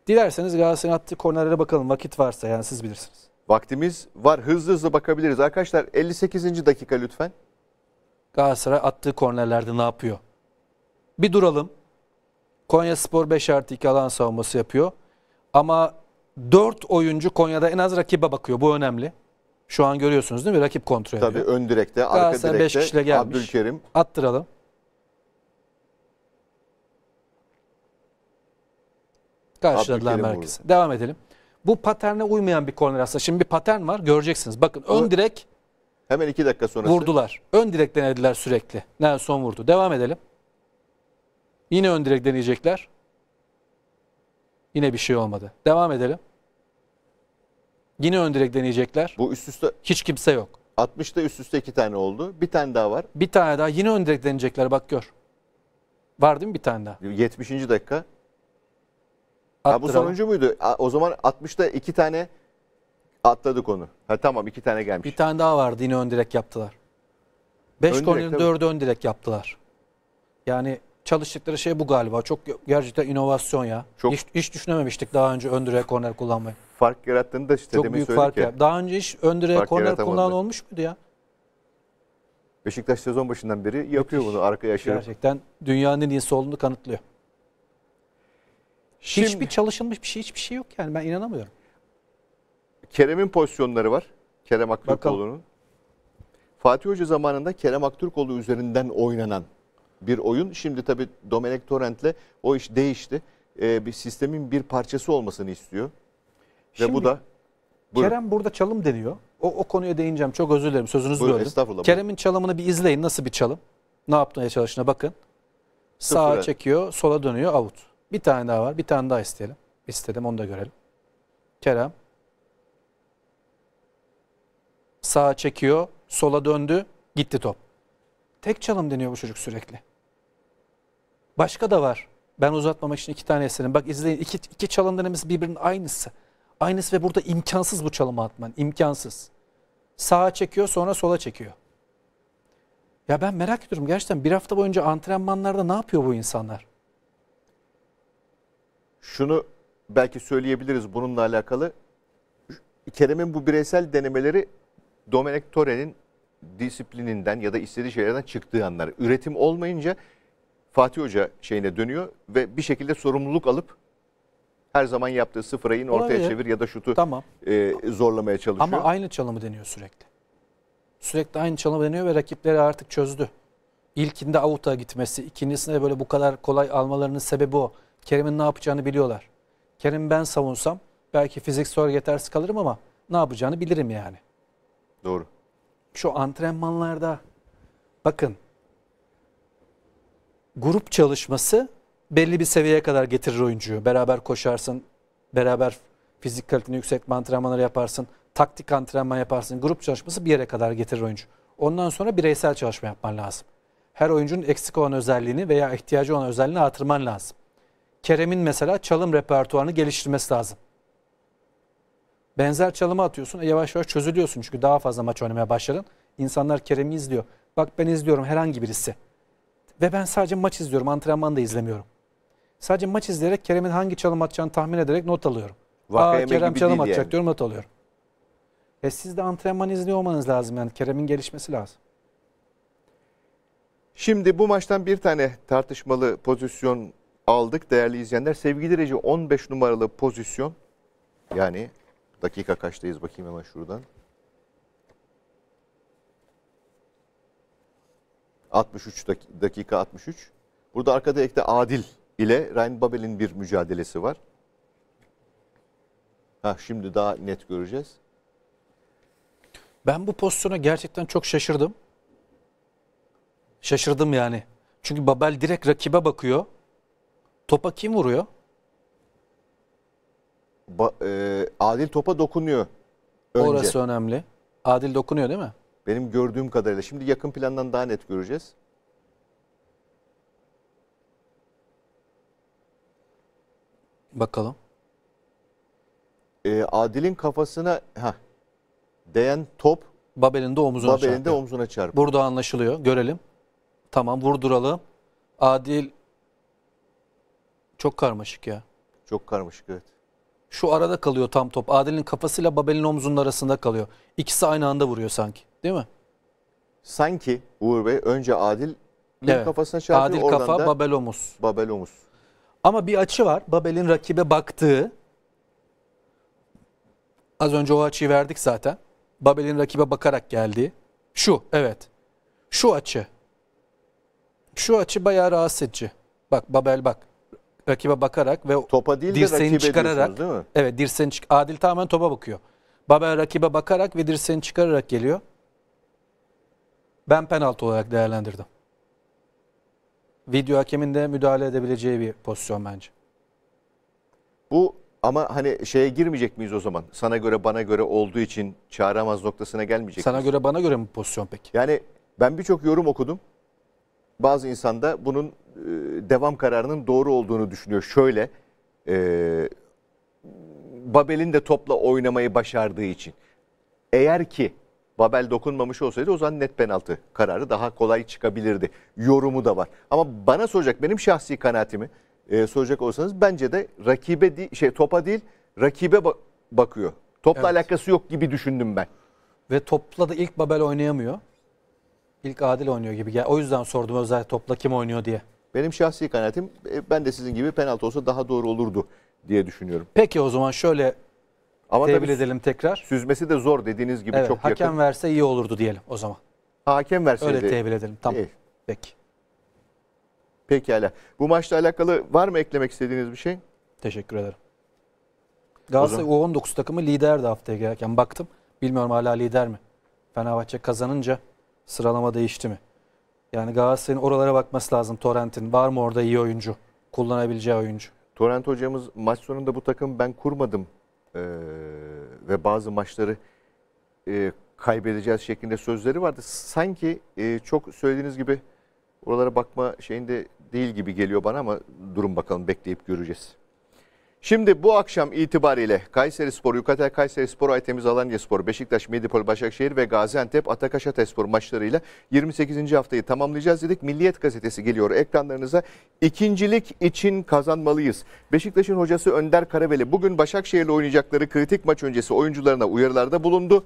Dilerseniz Galatasaray'ın attığı kornerlere bakalım. Vakit varsa yani siz bilirsiniz. Vaktimiz var. Hızlı hızlı bakabiliriz. Arkadaşlar 58. dakika lütfen. Galatasaray attığı kornerlerde ne yapıyor? Bir duralım. Konya Spor 5 artı 2 alan savunması yapıyor. Ama 4 oyuncu Konya'da en az rakibe bakıyor. Bu önemli. Şu an görüyorsunuz değil mi? Rakip kontrol ediyor. Tabii ön direkte, arka direkte. 5 kişiyle gelmiş. Abdülkerim. Attıralım. Karşıladılar merkezi. Devam edelim. Bu paterne uymayan bir korner aslında. Şimdi bir patern var göreceksiniz. Bakın ön direk Hemen iki dakika sonra Vurdular. Ön direk denediler sürekli. Nelson vurdu. Devam edelim. Yine ön direk deneyecekler. Yine bir şey olmadı. Devam edelim. Yine ön direk deneyecekler. Bu üst üste Hiç kimse yok. 60'ta üst üste iki tane oldu. Bir tane daha var. Bir tane daha yine ön direk deneyecekler bak gör. Var değil mi bir tane daha? 70. dakika. Ha, bu sonuncu muydu? O zaman 60'ta iki tane Atladık onu. Ha tamam iki tane gelmiş. Bir tane daha vardı yine ön direk yaptılar. Beş Ön direk, konuyu dördü ön direk yaptılar. Yani çalıştıkları şey bu galiba. Çok gerçekten inovasyon ya. Çok- Hiç, hiç düşünememiştik daha önce ön direk korner kullanmayı. Fark yarattığını da işte Çok demin büyük fark ya. Daha önce hiç ön direğe Fark korner kullanan olmuş muydu ya? Beşiktaş sezon başından beri yapıyor bunu arka aşırı. Gerçekten dünyanın en iyisi olduğunu kanıtlıyor. Hiçbir çalışılmış bir şey hiçbir şey yok yani ben inanamıyorum. Kerem'in pozisyonları var. Kerem Aktürkoğlu'nun. Fatih Hoca zamanında Kerem Aktürkoğlu üzerinden oynanan bir oyun. Şimdi tabii Domenek Torrent'le o iş değişti. Ee, bir sistemin bir parçası olmasını istiyor. Şimdi, Ve bu da Buyurun. Kerem burada çalım deniyor. O, o konuya değineceğim. Çok özür dilerim. Sözünüzü Buyurun, böldüm. Kerem'in çalımını bir izleyin. Nasıl bir çalım? Ne yapmaya çalışına bakın. Sağa Sıfır. çekiyor, sola dönüyor, avut. Bir tane daha var. Bir tane daha isteyelim. İstedim onu da görelim. Kerem Sağa çekiyor, sola döndü, gitti top. Tek çalım deniyor bu çocuk sürekli. Başka da var. Ben uzatmamak için iki tane eserim. Bak izleyin iki, iki çalım denemesi birbirinin aynısı. Aynısı ve burada imkansız bu çalımı atman. İmkansız. Sağa çekiyor sonra sola çekiyor. Ya ben merak ediyorum gerçekten bir hafta boyunca antrenmanlarda ne yapıyor bu insanlar? Şunu belki söyleyebiliriz bununla alakalı. Kerem'in bu bireysel denemeleri Domenek Torre'nin disiplininden ya da istediği şeylerden çıktığı anlar. Üretim olmayınca Fatih Hoca şeyine dönüyor ve bir şekilde sorumluluk alıp her zaman yaptığı sıfıra in ortaya Olabilir. çevir ya da şutu tamam. e, zorlamaya çalışıyor. Ama aynı çalımı deniyor sürekli. Sürekli aynı çalımı deniyor ve rakipleri artık çözdü. İlkinde avuta gitmesi, ikincisinde böyle bu kadar kolay almalarının sebebi o. Kerim'in ne yapacağını biliyorlar. Kerim ben savunsam belki fizik fiziksel yetersiz kalırım ama ne yapacağını bilirim yani. Doğru. Şu antrenmanlarda bakın grup çalışması belli bir seviyeye kadar getirir oyuncuyu. Beraber koşarsın, beraber fizik kalitini yüksek antrenmanları yaparsın, taktik antrenman yaparsın. Grup çalışması bir yere kadar getirir oyuncu. Ondan sonra bireysel çalışma yapman lazım. Her oyuncunun eksik olan özelliğini veya ihtiyacı olan özelliğini artırman lazım. Kerem'in mesela çalım repertuarını geliştirmesi lazım. Benzer çalımı atıyorsun. E yavaş yavaş çözülüyorsun çünkü daha fazla maç oynamaya başladın. İnsanlar Kerem'i izliyor. Bak ben izliyorum herhangi birisi. Ve ben sadece maç izliyorum. Antrenman da izlemiyorum. Sadece maç izleyerek Kerem'in hangi çalım atacağını tahmin ederek not alıyorum. Vakayeme Aa Kerem çalım atacak yani. diyorum not alıyorum. E siz de antrenman izliyor olmanız lazım. Yani Kerem'in gelişmesi lazım. Şimdi bu maçtan bir tane tartışmalı pozisyon aldık değerli izleyenler. Sevgili Reci 15 numaralı pozisyon yani Dakika kaçtayız bakayım hemen şuradan. 63 dakika 63. Burada arkada ekte Adil ile Ryan Babel'in bir mücadelesi var. Ha şimdi daha net göreceğiz. Ben bu pozisyona gerçekten çok şaşırdım. Şaşırdım yani. Çünkü Babel direkt rakibe bakıyor. Topa kim vuruyor? e, Adil topa dokunuyor önce. Orası önemli. Adil dokunuyor değil mi? Benim gördüğüm kadarıyla. Şimdi yakın plandan daha net göreceğiz. Bakalım. E, Adil'in kafasına ha değen top Babel'in de omzuna Babel'in çarpıyor. de omzuna çarpıyor. Burada anlaşılıyor. Görelim. Tamam vurduralım. Adil çok karmaşık ya. Çok karmaşık evet şu arada kalıyor tam top. Adil'in kafasıyla Babel'in omzunun arasında kalıyor. İkisi aynı anda vuruyor sanki değil mi? Sanki Uğur Bey önce Adil evet. kafasına çarpıyor. Adil kafa da Babel omuz. Babel omuz. Ama bir açı var. Babel'in rakibe baktığı. Az önce o açıyı verdik zaten. Babel'in rakibe bakarak geldiği. Şu evet. Şu açı. Şu açı bayağı rahatsız edici. Bak Babel bak rakibe bakarak ve topa değil dirseğini de çıkararak değil mi? Evet, dirseğini çık Adil tamamen topa bakıyor. Baba rakibe bakarak ve dirseğini çıkararak geliyor. Ben penaltı olarak değerlendirdim. Video hakeminde müdahale edebileceği bir pozisyon bence. Bu ama hani şeye girmeyecek miyiz o zaman? Sana göre bana göre olduğu için çağıramaz noktasına gelmeyecek Sana göre bana göre mi pozisyon peki? Yani ben birçok yorum okudum. Bazı insanda bunun e, devam kararının doğru olduğunu düşünüyor. Şöyle e, Babel'in de topla oynamayı başardığı için. Eğer ki Babel dokunmamış olsaydı o zaman net penaltı kararı daha kolay çıkabilirdi. Yorumu da var. Ama bana soracak benim şahsi kanaatimi e, soracak olsanız bence de rakibe değil, şey topa değil rakibe ba bakıyor. Topla evet. alakası yok gibi düşündüm ben. Ve topla da ilk Babel oynayamıyor. İlk Adil oynuyor gibi. O yüzden sordum özellikle topla kim oynuyor diye. Benim şahsi kanaatim e, ben de sizin gibi penaltı olsa daha doğru olurdu diye düşünüyorum. Peki o zaman şöyle Ama tebir edelim tekrar. Süzmesi de zor dediğiniz gibi evet, çok hakem yakın. Hakem verse iyi olurdu diyelim o zaman. hakem verse Öyle de. edelim tamam. Değil. Peki. Pekala. Bu maçla alakalı var mı eklemek istediğiniz bir şey? Teşekkür ederim. Galatasaray U19 takımı liderdi haftaya gelirken baktım. Bilmiyorum hala lider mi? Fenerbahçe kazanınca sıralama değişti mi? Yani Galatasaray'ın oralara bakması lazım Torrent'in. Var mı orada iyi oyuncu? Kullanabileceği oyuncu. Torrent hocamız maç sonunda bu takım ben kurmadım ee, ve bazı maçları e, kaybedeceğiz şeklinde sözleri vardı. Sanki e, çok söylediğiniz gibi oralara bakma şeyinde değil gibi geliyor bana ama durum bakalım bekleyip göreceğiz. Şimdi bu akşam itibariyle Kayseri Spor, Yukatel Kayseri Spor, Aytemiz Alanya Spor, Beşiktaş, Medipol, Başakşehir ve Gaziantep, Atakaş Atespor maçlarıyla 28. haftayı tamamlayacağız dedik. Milliyet gazetesi geliyor ekranlarınıza. İkincilik için kazanmalıyız. Beşiktaş'ın hocası Önder Karaveli bugün Başakşehir'le oynayacakları kritik maç öncesi oyuncularına uyarılarda bulundu.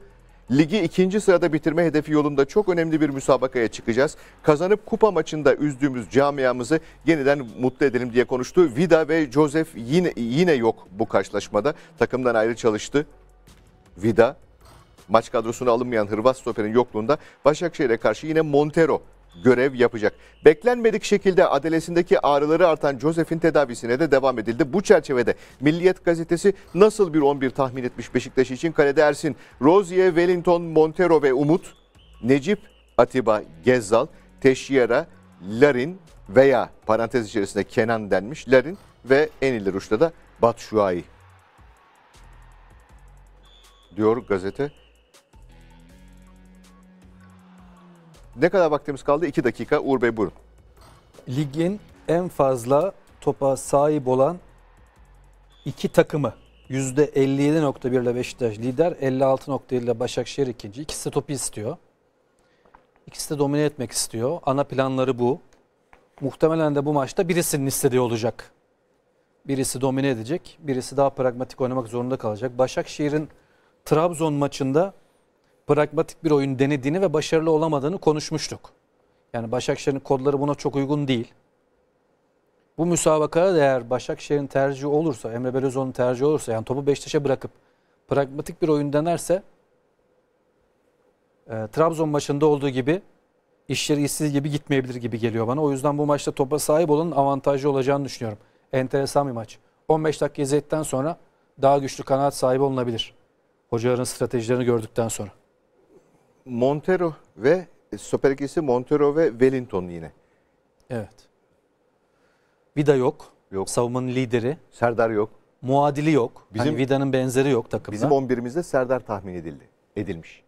Ligi ikinci sırada bitirme hedefi yolunda çok önemli bir müsabakaya çıkacağız. Kazanıp kupa maçında üzdüğümüz camiamızı yeniden mutlu edelim diye konuştu. Vida ve Josef yine, yine yok bu karşılaşmada. Takımdan ayrı çalıştı. Vida maç kadrosuna alınmayan Hırvat stoperin yokluğunda Başakşehir'e karşı yine Montero görev yapacak. Beklenmedik şekilde adalesindeki ağrıları artan Josef'in tedavisine de devam edildi. Bu çerçevede Milliyet gazetesi nasıl bir 11 tahmin etmiş Beşiktaş için? Kalede Ersin, Rozier, Wellington, Montero ve Umut, Necip, Atiba, Gezzal, Teşyara, Larin veya parantez içerisinde Kenan denmiş Larin ve en ileri uçta da Batshuayi diyor gazete. Ne kadar vaktimiz kaldı? 2 dakika. Uğur Bey buyurun. Ligin en fazla topa sahip olan iki takımı. %57.1 ile Beşiktaş lider, 56.1 ile Başakşehir ikinci. İkisi de topu istiyor. İkisi de domine etmek istiyor. Ana planları bu. Muhtemelen de bu maçta birisinin istediği olacak. Birisi domine edecek, birisi daha pragmatik oynamak zorunda kalacak. Başakşehir'in Trabzon maçında pragmatik bir oyun denediğini ve başarılı olamadığını konuşmuştuk. Yani Başakşehir'in kodları buna çok uygun değil. Bu müsabakaya değer Başakşehir'in tercihi olursa, Emre Belözoğlu'nun tercihi olursa yani topu Beşiktaş'a bırakıp pragmatik bir oyun denerse e, Trabzon maçında olduğu gibi işleri işsiz gibi gitmeyebilir gibi geliyor bana. O yüzden bu maçta topa sahip olanın avantajlı olacağını düşünüyorum. Enteresan bir maç. 15 dakika izledikten sonra daha güçlü kanaat sahibi olunabilir. Hocaların stratejilerini gördükten sonra. Montero ve e, stoper ikilisi Montero ve Wellington yine. Evet. Vida yok. Yok. Savunmanın lideri. Serdar yok. Muadili yok. Hani Bizim, hani Vida'nın benzeri yok takımda. Bizim 11'imizde Serdar tahmin edildi. Edilmiş.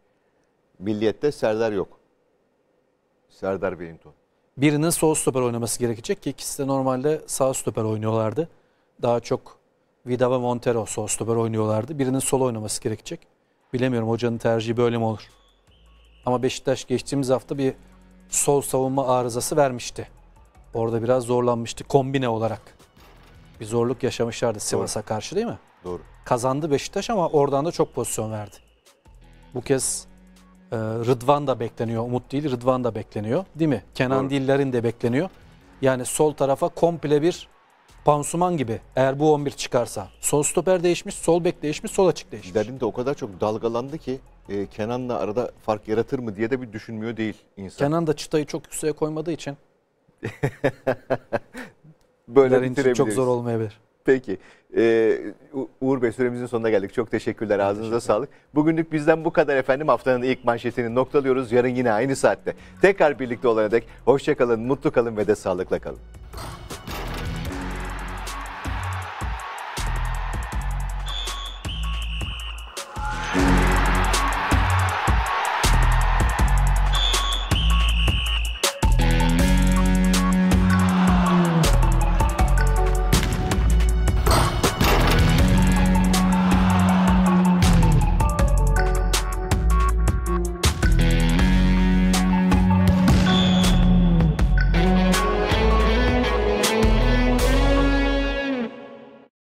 Milliyette Serdar yok. Serdar Wellington. Birinin sol stoper oynaması gerekecek ki ikisi de normalde sağ stoper oynuyorlardı. Daha çok Vida ve Montero sol stoper oynuyorlardı. Birinin sol oynaması gerekecek. Bilemiyorum hocanın tercihi böyle mi olur? Ama Beşiktaş geçtiğimiz hafta bir sol savunma arızası vermişti. Orada biraz zorlanmıştı kombine olarak. Bir zorluk yaşamışlardı Sivas'a karşı değil mi? Doğru. Kazandı Beşiktaş ama oradan da çok pozisyon verdi. Bu kez e, Rıdvan da bekleniyor. Umut değil Rıdvan da bekleniyor. Değil mi? Kenan Doğru. Diller'in de bekleniyor. Yani sol tarafa komple bir pansuman gibi eğer bu 11 çıkarsa. Sol stoper değişmiş, sol bek değişmiş, sol açık değişmiş. Dedim de o kadar çok dalgalandı ki e, Kenan'la arada fark yaratır mı diye de bir düşünmüyor değil insan. Kenan da çıtayı çok yükseğe koymadığı için. Böyle bitirebiliriz. Çok zor olmayabilir. Peki. Ee, Uğur Bey süremizin sonuna geldik. Çok teşekkürler. Ağzınıza Teşekkür sağlık. Bugünlük bizden bu kadar efendim. Haftanın ilk manşetini noktalıyoruz. Yarın yine aynı saatte. Tekrar birlikte olana dek hoşçakalın, mutlu kalın ve de sağlıkla kalın.